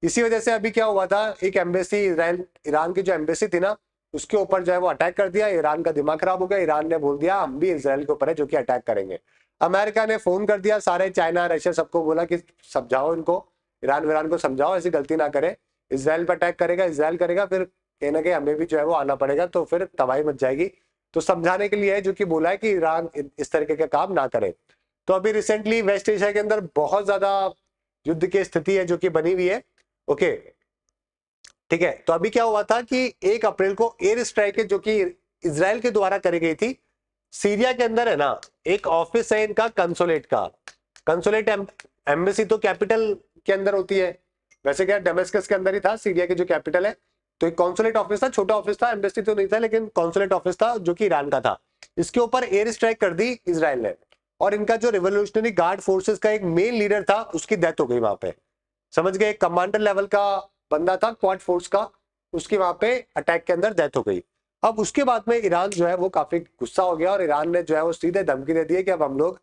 इसी वजह से अभी क्या हुआ था एक एम्बेसी इसराइल ईरान की जो एम्बेसी थी ना उसके ऊपर जो है वो अटैक कर दिया ईरान का दिमाग खराब हो गया ईरान ने बोल दिया हम भी इसराइल के ऊपर है जो कि अटैक करेंगे अमेरिका ने फोन कर दिया सारे चाइना रशिया सबको बोला कि समझाओ इनको ईरान वीरान को समझाओ ऐसी गलती ना करे इसराइल पर अटैक करेगा इसराइल करेगा फिर कहीं ना कहीं हमें भी जो है वो आना पड़ेगा तो फिर तबाही मच जाएगी तो समझाने के लिए है जो कि बोला है कि ईरान इस तरीके का काम ना करे तो अभी रिसेंटली वेस्ट एशिया के अंदर बहुत ज्यादा युद्ध की स्थिति है जो कि बनी हुई है ओके ठीक है तो अभी क्या हुआ था कि एक अप्रैल को एयर स्ट्राइक जो कि इसराइल के द्वारा करी गई थी सीरिया के अंदर है ना एक ऑफिस है इनका कंसोलेट का कंसोलेट एम्बेसी तो कैपिटल के अंदर होती है वैसे क्या डेमेस्कस के अंदर ही था सीरिया के जो कैपिटल है तो एक कॉन्सुलेट ऑफिस था छोटा ऑफिस था एम्बेसी तो नहीं था लेकिन कॉन्सुलेट ऑफिस था जो कि ईरान का था इसके ऊपर एयर स्ट्राइक कर दी इसराइल ने और इनका जो रिवोल्यूशनरी गार्ड फोर्सेस का एक मेन लीडर था उसकी डेथ हो गई वहां पे समझ गए कमांडर लेवल का बंदा था क्वाड फोर्स का उसकी वहां पे अटैक के अंदर डेथ हो गई अब उसके बाद में ईरान जो है वो काफी गुस्सा हो गया और ईरान ने जो है वो सीधे धमकी दे दी है कि अब हम लोग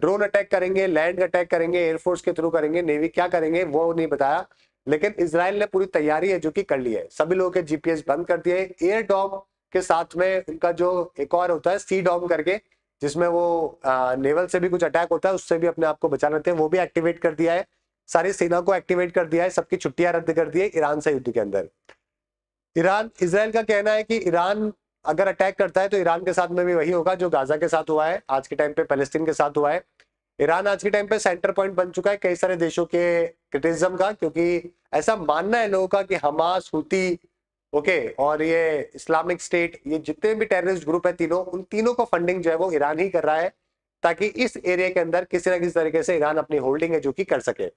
ड्रोन अटैक करेंगे लैंड अटैक करेंगे एयरफोर्स के थ्रू करेंगे नेवी क्या करेंगे वो नहीं बताया लेकिन इसराइल ने पूरी तैयारी है जो कि कर ली है सभी लोगों के जीपीएस बंद कर दिए एयर डॉम के साथ में उनका जो एक और होता है सी डॉम करके जिसमें वो आ, नेवल से भी कुछ अटैक होता है उससे भी अपने आप को बचा लेते थे वो भी एक्टिवेट कर दिया है सारी सेना को एक्टिवेट कर दिया है सबकी छुट्टियां रद्द कर दी है ईरान से युद्ध के अंदर ईरान इसराइल का कहना है कि ईरान अगर अटैक करता है तो ईरान के साथ में भी वही होगा जो गाजा के साथ हुआ है आज के टाइम पे पैलेस्टीन के साथ हुआ है ईरान आज के टाइम पे सेंटर पॉइंट बन चुका है कई सारे देशों के क्रिटिज्म का क्योंकि ऐसा मानना है लोगों का कि हमास हुती ओके और ये इस्लामिक स्टेट ये जितने भी टेररिस्ट ग्रुप है तीनों उन तीनों को फंडिंग जो है वो ईरान ही कर रहा है ताकि इस एरिया के अंदर किसी ना किसी तरीके से ईरान अपनी होल्डिंग है जो कि कर सके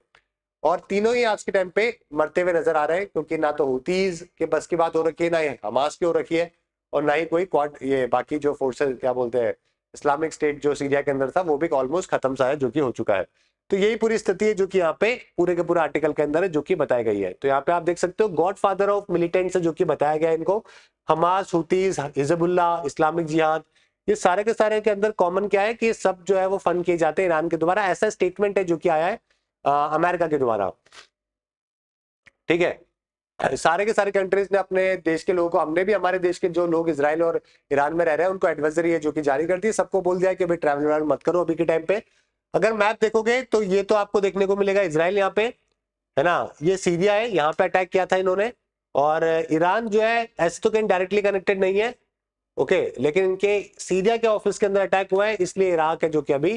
और तीनों ही आज के टाइम पे मरते हुए नजर आ रहे हैं क्योंकि ना तो हुतीज के बस की बात हो रखी है ना ही हमास की हो रखी है और ना ही कोई क्वाड ये बाकी जो फोर्सेस क्या बोलते हैं इस्लामिक स्टेट जो सीरिया के अंदर था वो भी ऑलमोस्ट खत्म सा है जो कि हो चुका है तो यही पूरी स्थिति है जो कि यहाँ पे पूरे के पूरे आर्टिकल के अंदर है जो कि बताई गई है तो यहाँ पे आप देख सकते हो गॉड फादर ऑफ मिलिटेंट्स जो कि बताया गया इनको हमास हुतीज हिजबुल्ला इस्लामिक जिहाद ये सारे के सारे के अंदर कॉमन क्या है कि सब जो है वो फंड किए जाते हैं ईरान के द्वारा ऐसा स्टेटमेंट है जो कि आया है अमेरिका के द्वारा ठीक है सारे के सारे कंट्रीज ने अपने देश के लोगों को हमने भी हमारे देश के जो लोग इसराइल और ईरान में रह रहे हैं उनको एडवाइजरी है जो कि जारी करती है सबको बोल दिया कि भाई ट्रैवल मत करो अभी के टाइम पे अगर मैप देखोगे तो ये तो आपको देखने को मिलेगा इसराइल यहाँ पे है ना ये सीरिया है यहाँ पे अटैक किया था इन्होंने और ईरान जो है ऐसे तो कहीं डायरेक्टली कनेक्टेड नहीं है ओके लेकिन इनके सीरिया के ऑफिस के अंदर अटैक हुआ है इसलिए इराक है जो कि अभी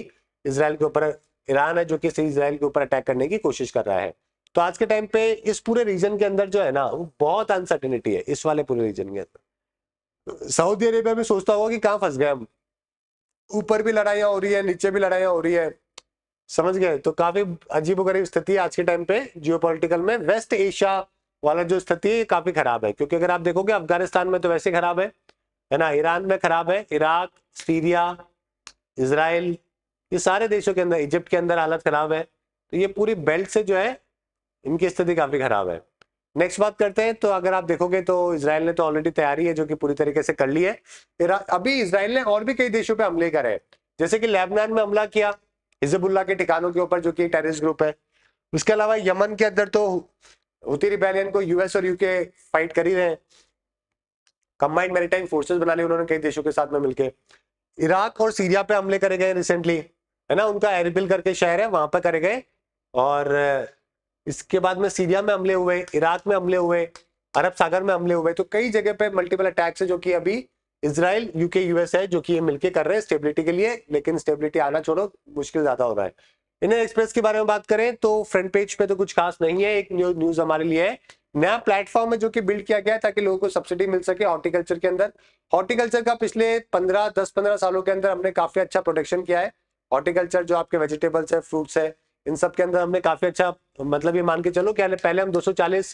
इसराइल के ऊपर ईरान है जो कि इसराइल के ऊपर अटैक करने की कोशिश कर रहा है तो आज के टाइम पे इस पूरे रीजन के अंदर जो है ना वो बहुत अनसर्टेनिटी है इस वाले पूरे रीजन के अंदर सऊदी अरेबिया में सोचता होगा कि कहाँ फंस गए हम ऊपर भी लड़ाइयाँ हो रही है नीचे भी लड़ाइयाँ हो रही है समझ गए तो काफी अजीब वरीब स्थिति है आज के टाइम पे जियो में वेस्ट एशिया वाला जो स्थिति है काफी खराब है क्योंकि अगर आप देखोगे अफगानिस्तान में तो वैसे खराब है है ना ईरान में खराब है इराक सीरिया इसराइल ये सारे देशों के अंदर इजिप्ट के अंदर हालत खराब है तो ये पूरी बेल्ट से जो है इनकी स्थिति काफ़ी खराब है नेक्स्ट बात करते हैं तो अगर आप देखोगे तो इसराइल ने तो ऑलरेडी तैयारी है जो कि पूरी तरीके से कर ली है अभी इसराइल ने और भी कई देशों पर हमले करे जैसे कि लेबनान में हमला किया हिजबुल्ला के ठिकानों के ऊपर जो कि टेररिस्ट ग्रुप है उसके अलावा यमन के अंदर तो हुती रिबेलियन को यूएस और यूके फाइट कर ही रहे हैं कंबाइंड मेरीटाइम फोर्सेस बना ली उन्होंने कई देशों के साथ में मिलकर इराक और सीरिया पे हमले करे गए रिसेंटली है ना उनका एरबिल करके शहर है वहां पर करे गए और इसके बाद में सीरिया में हमले हुए इराक में हमले हुए अरब सागर में हमले हुए तो कई जगह पे मल्टीपल अटैक्स है जो कि अभी इसराइल यूके यूएस है जो कि ये मिलके कर रहे हैं स्टेबिलिटी के लिए लेकिन स्टेबिलिटी आना छोड़ो मुश्किल ज्यादा हो रहा है इंडियन एक्सप्रेस के बारे में बात करें तो फ्रंट पेज पे तो कुछ खास नहीं है एक न्यू न्यूज हमारे लिए है नया प्लेटफॉर्म है जो कि बिल्ड किया गया है ताकि लोगों को सब्सिडी मिल सके हॉर्टिकल्चर के अंदर हॉर्टिकल्चर का पिछले पंद्रह दस पंद्रह सालों के अंदर हमने काफी अच्छा प्रोटेक्शन किया है हॉर्टिकल्चर जो आपके वेजिटेबल्स है फ्रूट्स है इन सब के अंदर हमने काफी अच्छा मतलब ये मान के चलो क्या पहले हम 240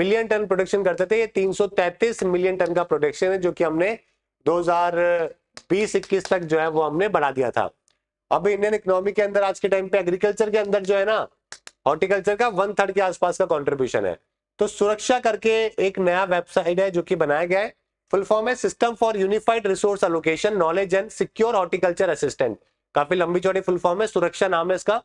मिलियन टन प्रोडक्शन करते थे ये 333 मिलियन टन का प्रोडक्शन है जो कि हमने 2020-21 तक जो है वो हमने बढ़ा दिया था अब इंडियन इकोनॉमी के अंदर आज के टाइम पे एग्रीकल्चर के अंदर जो है ना हॉर्टिकल्चर का वन थर्ड के आसपास का कॉन्ट्रीब्यूशन है तो सुरक्षा करके एक नया वेबसाइट है जो कि बनाया गया है फुल फॉर्म है system for unified resource allocation knowledge and secure horticulture assistant काफी लंबी चौड़ी फुल फॉर्म है सुरक्षा नाम है इसका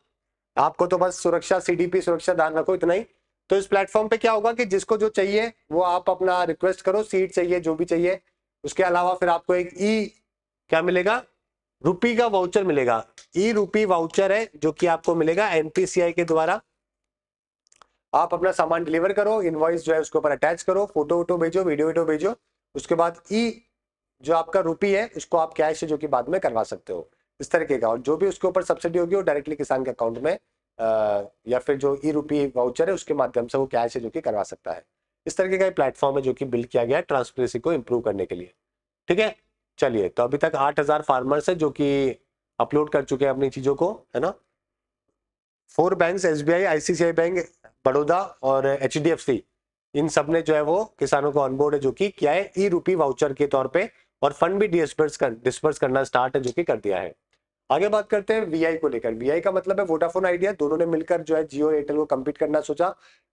आपको तो बस सुरक्षा सीडीपी सुरक्षा ध्यान रखो इतना ही तो इस प्लेटफॉर्म पे क्या होगा कि जिसको जो चाहिए वो आप अपना रिक्वेस्ट करो सीट चाहिए जो भी चाहिए उसके अलावा फिर आपको एक ई e, क्या मिलेगा रुपी का वाउचर मिलेगा ई रूपी वाउचर है जो कि आपको मिलेगा एनपीसीआई के द्वारा आप अपना सामान डिलीवर करो इनवाइस जो है उसके ऊपर अटैच करो फोटो वोटो भेजो वीडियो वीडियो भेजो उसके बाद ई e, जो आपका रूपी है उसको आप कैश जो कि बाद में करवा सकते हो इस तरह का और जो भी उसके ऊपर सब्सिडी होगी वो डायरेक्टली किसान के अकाउंट में आ, या फिर जो ई रूपी वाउचर है उसके माध्यम से वो कैश है जो कि करवा सकता है इस तरीके का प्लेटफॉर्म है जो कि बिल किया गया है ट्रांसपेरेंसी को इम्प्रूव करने के लिए ठीक है चलिए तो अभी तक आठ हजार फार्मर्स है जो कि अपलोड कर चुके हैं अपनी चीज़ों को है ना four bank S B I ICICI bank Baroda और एच डी एफ सी इन सब ने जो है वो किसानों को ऑनबोर्ड है जो कि क्या है ई रूपी वाउचर के तौर पर और फंड भी डिस्पर्स कर डिस्पर्स करना स्टार्ट है जो कि कर दिया है आगे बात करते हैं वीआई को लेकर वीआई का मतलब है वोडाफोन आइडिया दोनों ने मिलकर जो है जियो एयरटेल को कम्पीट करना सोचा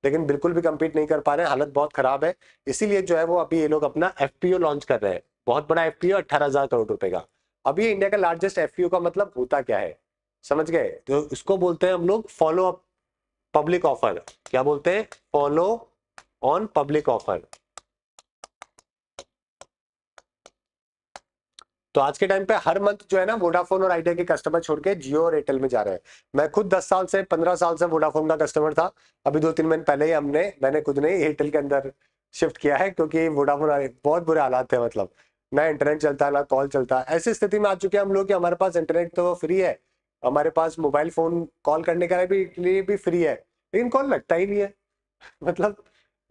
लेकिन बिल्कुल भी कम्पीट नहीं कर पा रहे हालत बहुत खराब है इसीलिए जो है वो अभी ये लोग अपना एफ लॉन्च कर रहे हैं बहुत बड़ा एफ पी करोड़ रुपए का अभी इंडिया का लार्जेस्ट एफ का मतलब होता क्या है समझ गए तो इसको बोलते हैं हम लोग फॉलो अप पब्लिक ऑफर क्या बोलते हैं फॉलो ऑन पब्लिक ऑफर तो आज के टाइम पे हर मंथ जो है ना वोडाफोन और आइडिया के कस्टमर छोड़ के जियो और एयरटेल में जा रहे हैं मैं खुद 10 साल से 15 साल से वोडाफोन का कस्टमर था अभी दो तीन महीने पहले ही हमने मैंने खुद ने एयरटेल के अंदर शिफ्ट किया है क्योंकि वोडाफोन बहुत बुरे हालात थे मतलब ना इंटरनेट चलता ना कॉल चलता ऐसी स्थिति में आ चुके हैं हम लोग कि हमारे पास इंटरनेट तो फ्री है हमारे पास मोबाइल फोन कॉल करने के लिए भी फ्री है लेकिन कॉल लगता ही नहीं है मतलब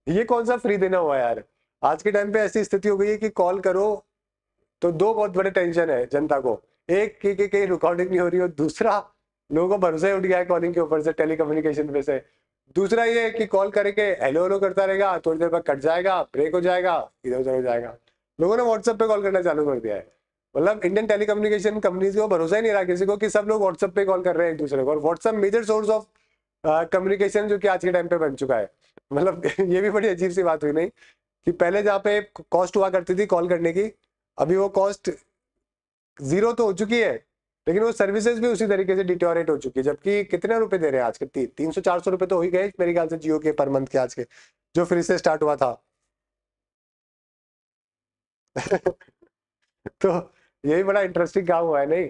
ये कौन सा फ्री देना हुआ यार आज के टाइम पे ऐसी स्थिति हो गई है कि कॉल करो तो दो बहुत बड़े टेंशन है जनता को एक की कि कहीं रिकॉर्डिंग नहीं हो रही हो दूसरा लोगों को भरोसा उठ गया है कॉलिंग के ऊपर से टेली कम्युनिकेशन पे से दूसरा ये है कि कॉल करके हेलो हेलो करता रहेगा थोड़ी देर बाद कट जाएगा ब्रेक हो जाएगा इधर उधर हो जाएगा लोगों ने व्हाट्सएप पे कॉल करना चालू कर दिया है मतलब इंडियन टेली कम्युनिकेशन कंपनीज को भरोसा ही नहीं रहा किसी को कि सब लोग व्हाट्सएप पे कॉल कर रहे हैं एक दूसरे को और WhatsApp major source of communication जो कि आज के टाइम पे बन चुका है मतलब ये भी बड़ी अजीब सी बात हुई नहीं कि पहले जहाँ पे कॉस्ट हुआ करती थी कॉल करने की अभी वो कॉस्ट जीरो तो हो चुकी है लेकिन वो सर्विसेज भी उसी तरीके से डिटोरेट हो चुकी है जबकि कितने रुपए दे रहे हैं आज के तीन सौ चार सौ रुपए तो हो ही गए मेरे ख्याल से जियो के पर मंथ के आज के जो फिर से स्टार्ट हुआ था तो यही बड़ा इंटरेस्टिंग काम हुआ है नहीं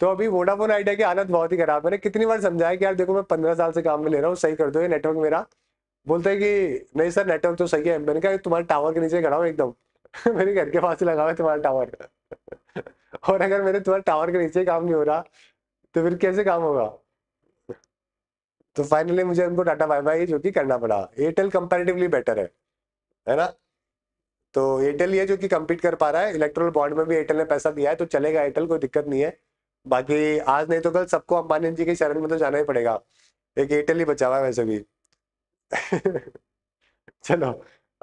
तो अभी वोडाफोन आइडिया की हालत बहुत ही खराब है कितनी बार समझाया कि यार देखो मैं पंद्रह साल से काम में ले रहा हूँ सही कर दो ये नेटवर्क मेरा बोलते हैं कि नहीं सर नेटवर्क तो सही है मैंने कहा तुम्हारे टावर के नीचे खड़ा हूँ एकदम मेरे घर के पास ही लगा हुआ तुम्हारा टावर और अगर मेरे तुम्हारे टावर के नीचे काम नहीं हो रहा तो फिर कैसे काम होगा तो फाइनली मुझे उनको डाटा वाई वाई जो कि करना पड़ा एयरटेल कंपेरेटिवली बेटर है है ना तो एयरटेल ये जो कि कम्पीट कर पा रहा है इलेक्ट्रोल बॉन्ड में भी एयरटेल ने पैसा दिया है तो चलेगा एयरटेल कोई दिक्कत नहीं है बाकी आज नहीं तो कल सबको अंबानी जी के शरण में तो जाना ही पड़ेगा एक एयरटेल ही बचा हुआ है वैसे भी चलो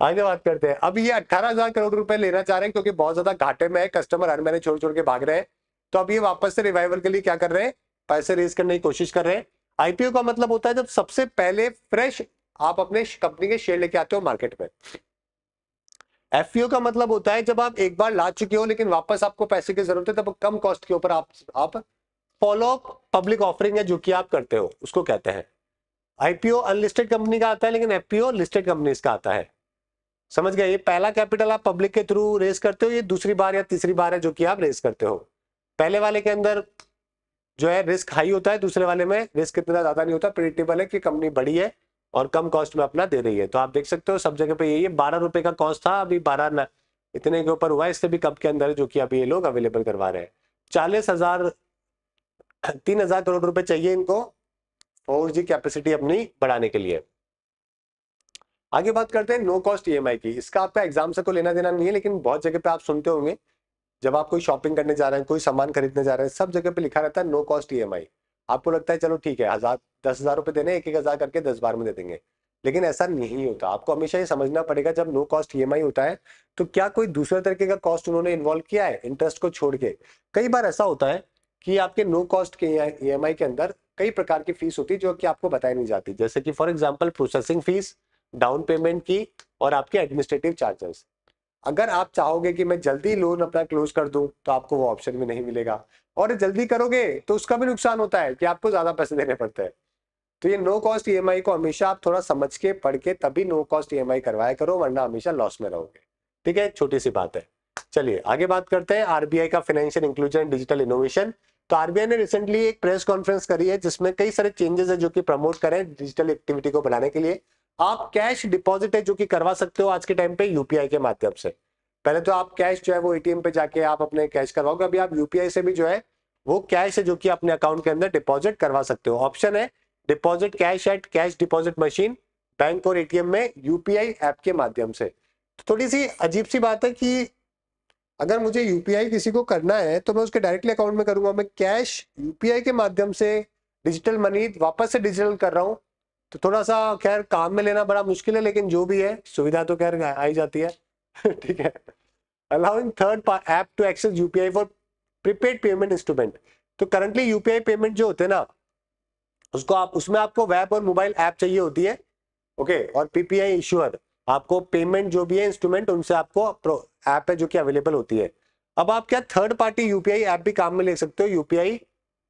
आगे बात करते हैं अब ये अट्ठारह हजार करोड़ रुपए लेना चाह रहे हैं क्योंकि बहुत ज्यादा घाटे में है कस्टमर हर महीने छोड़ छोड़ के भाग रहे हैं तो अब ये वापस से रिवाइवल के लिए क्या कर रहे हैं पैसे रेज करने की कोशिश कर रहे हैं आईपीओ का मतलब होता है जब सबसे पहले फ्रेश आप अपने कंपनी के शेयर लेके आते हो मार्केट में एफ e का मतलब होता है जब आप एक बार ला चुके हो लेकिन वापस आपको पैसे की जरूरत है तब कम कॉस्ट के ऊपर आप फॉलो पब्लिक ऑफरिंग है जो कि आप करते हो उसको कहते हैं आईपीओ अनलिस्टेड कंपनी का आता है लेकिन एफपीओ लिस्टेड कंपनीज का आता है समझ गए ये पहला कैपिटल आप पब्लिक के थ्रू रेस करते हो ये दूसरी बार या तीसरी बार है जो कि आप रेस करते हो पहले वाले के अंदर जो है रिस्क हाई होता है दूसरे वाले में रिस्क इतना ज्यादा नहीं होता प्रिडिक्टेबल है कि कंपनी बड़ी है और कम कॉस्ट में अपना दे रही है तो आप देख सकते हो सब जगह पे यही है बारह रुपए का कॉस्ट था अभी बारह इतने के ऊपर हुआ इससे भी कब के अंदर जो कि अभी ये लोग अवेलेबल करवा रहे हैं चालीस हजार तीन हजार करोड़ रुपए चाहिए इनको फोर जी कैपेसिटी अपनी बढ़ाने के लिए आगे बात करते हैं नो कॉस्ट ईएमआई की इसका आपका एग्जाम से कोई तो लेना देना नहीं है लेकिन बहुत जगह पे आप सुनते होंगे जब आप कोई शॉपिंग करने जा रहे हैं कोई सामान खरीदने जा रहे हैं सब जगह पे लिखा रहता है नो कॉस्ट ईएमआई आपको लगता है चलो ठीक है हजार दस हजार रुपए देने एक एक हजार करके दस बार में दे देंगे लेकिन ऐसा नहीं होता आपको हमेशा ये समझना पड़ेगा जब नो कॉस्ट ई होता है तो क्या कोई दूसरे तरीके का कॉस्ट उन्होंने इन्वॉल्व किया है इंटरेस्ट को छोड़ के कई बार ऐसा होता है कि आपके नो कॉस्ट के ई e के अंदर कई प्रकार की फीस होती है जो कि आपको बताई नहीं जाती जैसे कि for example processing fees down payment की और आपके एडमिनिस्ट्रेटिव चार्जेस अगर आप चाहोगे कि मैं जल्दी लोन अपना क्लोज कर दूं तो आपको वो ऑप्शन भी नहीं मिलेगा और जल्दी करोगे तो उसका भी नुकसान होता है कि आपको ज्यादा पैसे देने पड़ते हैं तो ये नो कॉस्ट ई को हमेशा आप थोड़ा समझ के पढ़ के तभी नो कॉस्ट ई करवाया करो वरना हमेशा लॉस में रहोगे ठीक है छोटी सी बात है चलिए आगे बात करते हैं आरबीआई का फाइनेंशियल इंक्लूजन डिजिटल इनोवेशन तो आरबीआई ने रिसेंटली एक प्रेस कॉन्फ्रेंस करी है जिसमें कई सारे चेंजेस है जो कि प्रमोट करें डिजिटल एक्टिविटी को बढ़ाने के लिए आप कैश डिपॉजिट है जो कि करवा सकते हो आज के टाइम पे यूपीआई के माध्यम से पहले तो आप कैश जो है वो एटीएम पे जाके आप अपने कैश करवाओगे अभी आप यूपीआई से भी जो है वो कैश है जो कि अपने अकाउंट के अंदर डिपॉजिट करवा सकते हो ऑप्शन है deposit cash at cash deposit machine bank और एटीएम में यूपीआई ऐप के माध्यम से तो थोड़ी सी अजीब सी बात है कि अगर मुझे यूपीआई किसी को करना है तो मैं उसके डायरेक्टली अकाउंट में करूंगा मैं कैश यूपीआई के माध्यम से डिजिटल मनी वापस से डिजिटल कर रहा हूँ तो थोड़ा सा खैर काम में लेना बड़ा मुश्किल है लेकिन जो भी है सुविधा तो खैर आई जाती है ठीक है allowing third app to access UPI for prepaid payment instrument तो करंटली यूपीआई पेमेंट जो होते हैं ना उसको आप उसमें आपको वेब और मोबाइल ऐप चाहिए होती है ओके okay, और पीपीआई इश्यूअर आपको पेमेंट जो भी है इंस्ट्रूमेंट उनसे आपको ऐप है जो कि अवेलेबल होती है अब आप क्या थर्ड पार्टी यूपीआई ऐप भी काम में ले सकते हो यूपीआई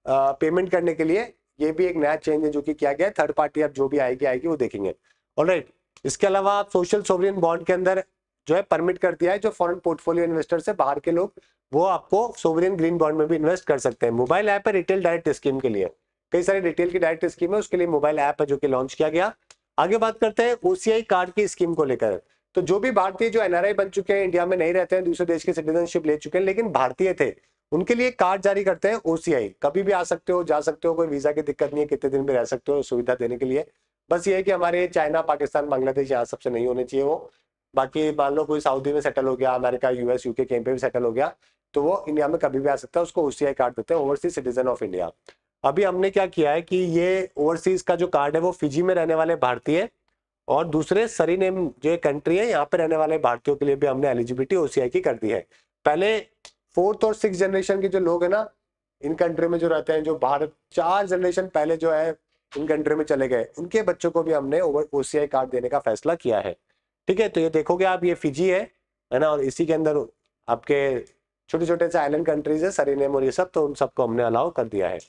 पेमेंट करने के लिए ये भी एक नया चेंज है जो कि किया गया थर्ड पार्टी अब जो भी आएगी आएगी वो देखेंगे ऑलराइट right. इसके अलावा आप सोशल सोवरियन बॉन्ड के अंदर जो है परमिट कर दिया है जो फॉरन पोर्टफोलियो इन्वेस्टर से बाहर के लोग वो आपको सोवरियन ग्रीन बॉन्ड में भी इन्वेस्ट कर सकते हैं मोबाइल ऐप है रिटेल डायरेक्ट स्कीम के लिए कई सारी रिटेल की डायरेक्ट स्कीम है उसके लिए मोबाइल ऐप है जो कि लॉन्च किया गया आगे बात करते हैं ओसीआई कार्ड की स्कीम को लेकर तो जो भी भारतीय जो एनआरआई बन चुके हैं इंडिया में नहीं रहते हैं दूसरे देश के सिटीजनशिप ले चुके हैं लेकिन भारतीय थे उनके लिए कार्ड जारी करते हैं ओसीआई कभी भी आ सकते हो जा सकते हो कोई वीजा की दिक्कत नहीं है कितने दिन भी रह सकते हो सुविधा देने के लिए बस ये है कि हमारे चाइना पाकिस्तान बांग्लादेश यहाँ सबसे नहीं होने चाहिए वो बाकी मान लो कोई सऊदी में सेटल हो गया अमेरिका यूएस यूके कहीं पे भी सेटल हो गया तो वो इंडिया में कभी भी आ सकता है उसको ओसीआई कार्ड देते हैं ओवरसीज सिटीजन ऑफ इंडिया अभी हमने क्या किया है कि ये ओवरसीज का जो कार्ड है वो फिजी में रहने वाले भारतीय और दूसरे सरी नेम जो कंट्री है यहाँ पे रहने वाले भारतीयों के लिए भी हमने एलिजिबिलिटी ओसीआई की कर दी है पहले फोर्थ और सिक्स जनरेशन के जो लोग हैं ना इन कंट्री में जो रहते हैं जो भारत चार जनरेशन पहले जो है इन कंट्री में चले गए उनके बच्चों को भी हमने ओवर ओसीआई कार्ड देने का फैसला किया है ठीक है तो ये देखोगे आप ये फिजी है है ना और इसी के अंदर आपके छोटे छोटे से आइलैंड कंट्रीज है सरीनेम और ये सब तो उन सबको हमने अलाउ कर दिया है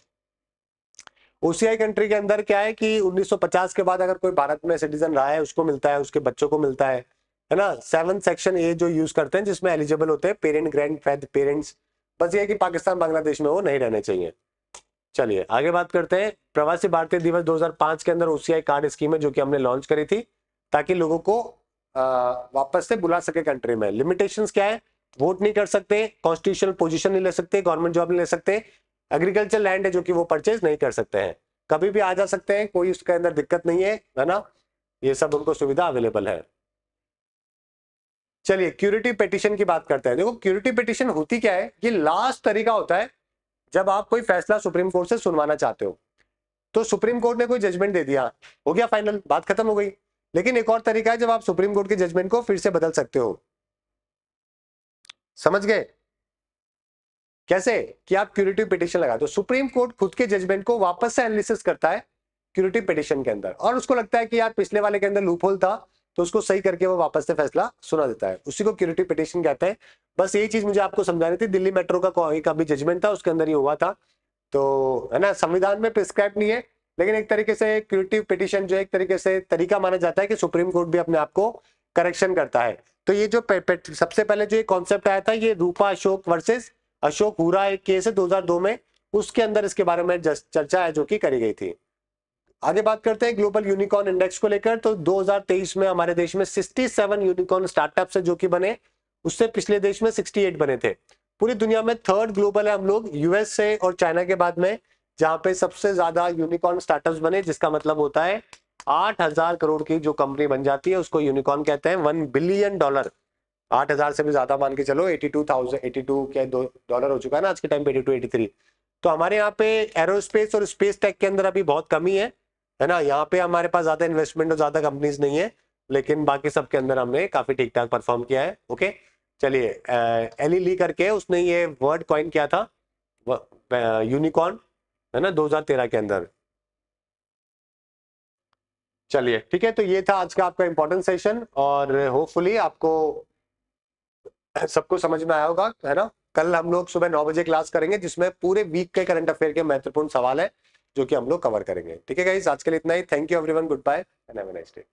ओसीआई कंट्री के अंदर क्या है कि 1950 के बाद अगर कोई भारत में सिटीजन रहा है उसको मिलता है उसके बच्चों को मिलता है है ना सेवन सेक्शन ए जो यूज करते हैं जिसमें एलिजिबल होते हैं पेरेंट ग्रैंड पेरेंट्स बस ये कि पाकिस्तान बांग्लादेश में वो नहीं रहने चाहिए चलिए आगे बात करते हैं प्रवासी भारतीय दिवस 2005 के अंदर ओसीआई कार्ड स्कीम है जो कि हमने लॉन्च करी थी ताकि लोगों को आ, वापस से बुला सके कंट्री में लिमिटेशन क्या है वोट नहीं कर सकते कॉन्स्टिट्यूशनल पोजिशन नहीं ले सकते गवर्नमेंट जॉब नहीं ले सकते एग्रीकल्चर लैंड है जो कि वो परचेज नहीं कर सकते हैं कभी भी आ जा सकते हैं कोई उसके अंदर दिक्कत नहीं है है ना ये सब उनको सुविधा अवेलेबल है चलिए क्यूरिटी पिटिशन की बात करते हैं देखो क्यूरिटी पिटिशन होती क्या है ये लास्ट तरीका होता है जब आप कोई फैसला सुप्रीम कोर्ट से सुनवाना चाहते हो तो सुप्रीम कोर्ट ने कोई जजमेंट दे दिया हो गया फाइनल बात खत्म हो गई लेकिन एक और तरीका है जब आप सुप्रीम कोर्ट के जजमेंट को फिर से बदल सकते हो समझ गए कैसे कि आप क्यूरेटिव पिटिशन लगा दो तो सुप्रीम कोर्ट खुद के जजमेंट को वापस से एनालिसिस करता है क्यूरेटिव पिटिशन के अंदर और उसको लगता है कि यार पिछले वाले के अंदर लूप था तो उसको सही करके वो वापस से फैसला सुना देता है उसी को क्यूरेटिव पिटिशन कहते हैं बस यही चीज मुझे आपको समझानी थी दिल्ली मेट्रो का एक अभी जजमेंट था उसके अंदर ही हुआ था तो है ना संविधान में प्रिस्क्राइब नहीं है लेकिन एक तरीके से क्यूरेटिव पिटिशन जो एक तरीके से तरीका माना जाता है कि सुप्रीम कोर्ट भी अपने आप को करेक्शन करता है तो ये जो पे, पे, सबसे पहले जो ये कॉन्सेप्ट आया था ये रूपा अशोक वर्सेस अशोक हुरा एक केस है 2002 में उसके अंदर इसके बारे में चर्चा है जो कि करी गई थी आगे बात करते हैं ग्लोबल यूनिकॉर्न इंडेक्स को लेकर तो 2023 में हमारे देश में 67 यूनिकॉर्न स्टार्टअप है जो कि बने उससे पिछले देश में 68 बने थे पूरी दुनिया में थर्ड ग्लोबल है हम लोग यूएस से और चाइना के बाद में जहां पे सबसे ज्यादा यूनिकॉर्न स्टार्टअप बने जिसका मतलब होता है आठ हजार करोड़ की जो कंपनी बन जाती है उसको यूनिकॉर्न कहते हैं वन बिलियन डॉलर आठ हजार से भी ज्यादा मान के चलो eighty two thousand eighty two dollar हो चुका है ना आज के टाइम पे एटी टू एटी थ्री तो हमारे यहाँ पे एरोस्पेस और स्पेस टेक के अंदर अभी बहुत कमी है है ना यहाँ पे हमारे पास ज्यादा इन्वेस्टमेंट और ज्यादा कंपनीज नहीं है लेकिन बाकी सबके अंदर हमने काफी ठीक ठाक परफॉर्म किया है ओके चलिए एली ली करके उसने ये वर्ड कॉइन किया था यूनिकॉर्न है ना 2013 के अंदर चलिए ठीक है तो ये था आज का आपका इम्पोर्टेंट सेशन और होपफुली आपको सबको समझ में आया होगा है ना कल हम लोग सुबह नौ बजे क्लास करेंगे जिसमें पूरे वीक के करंट अफेयर के महत्वपूर्ण सवाल है जो कि हम लोग कवर करेंगे ठीक है गाइज आज के लिए इतना ही thank you everyone goodbye and have a nice day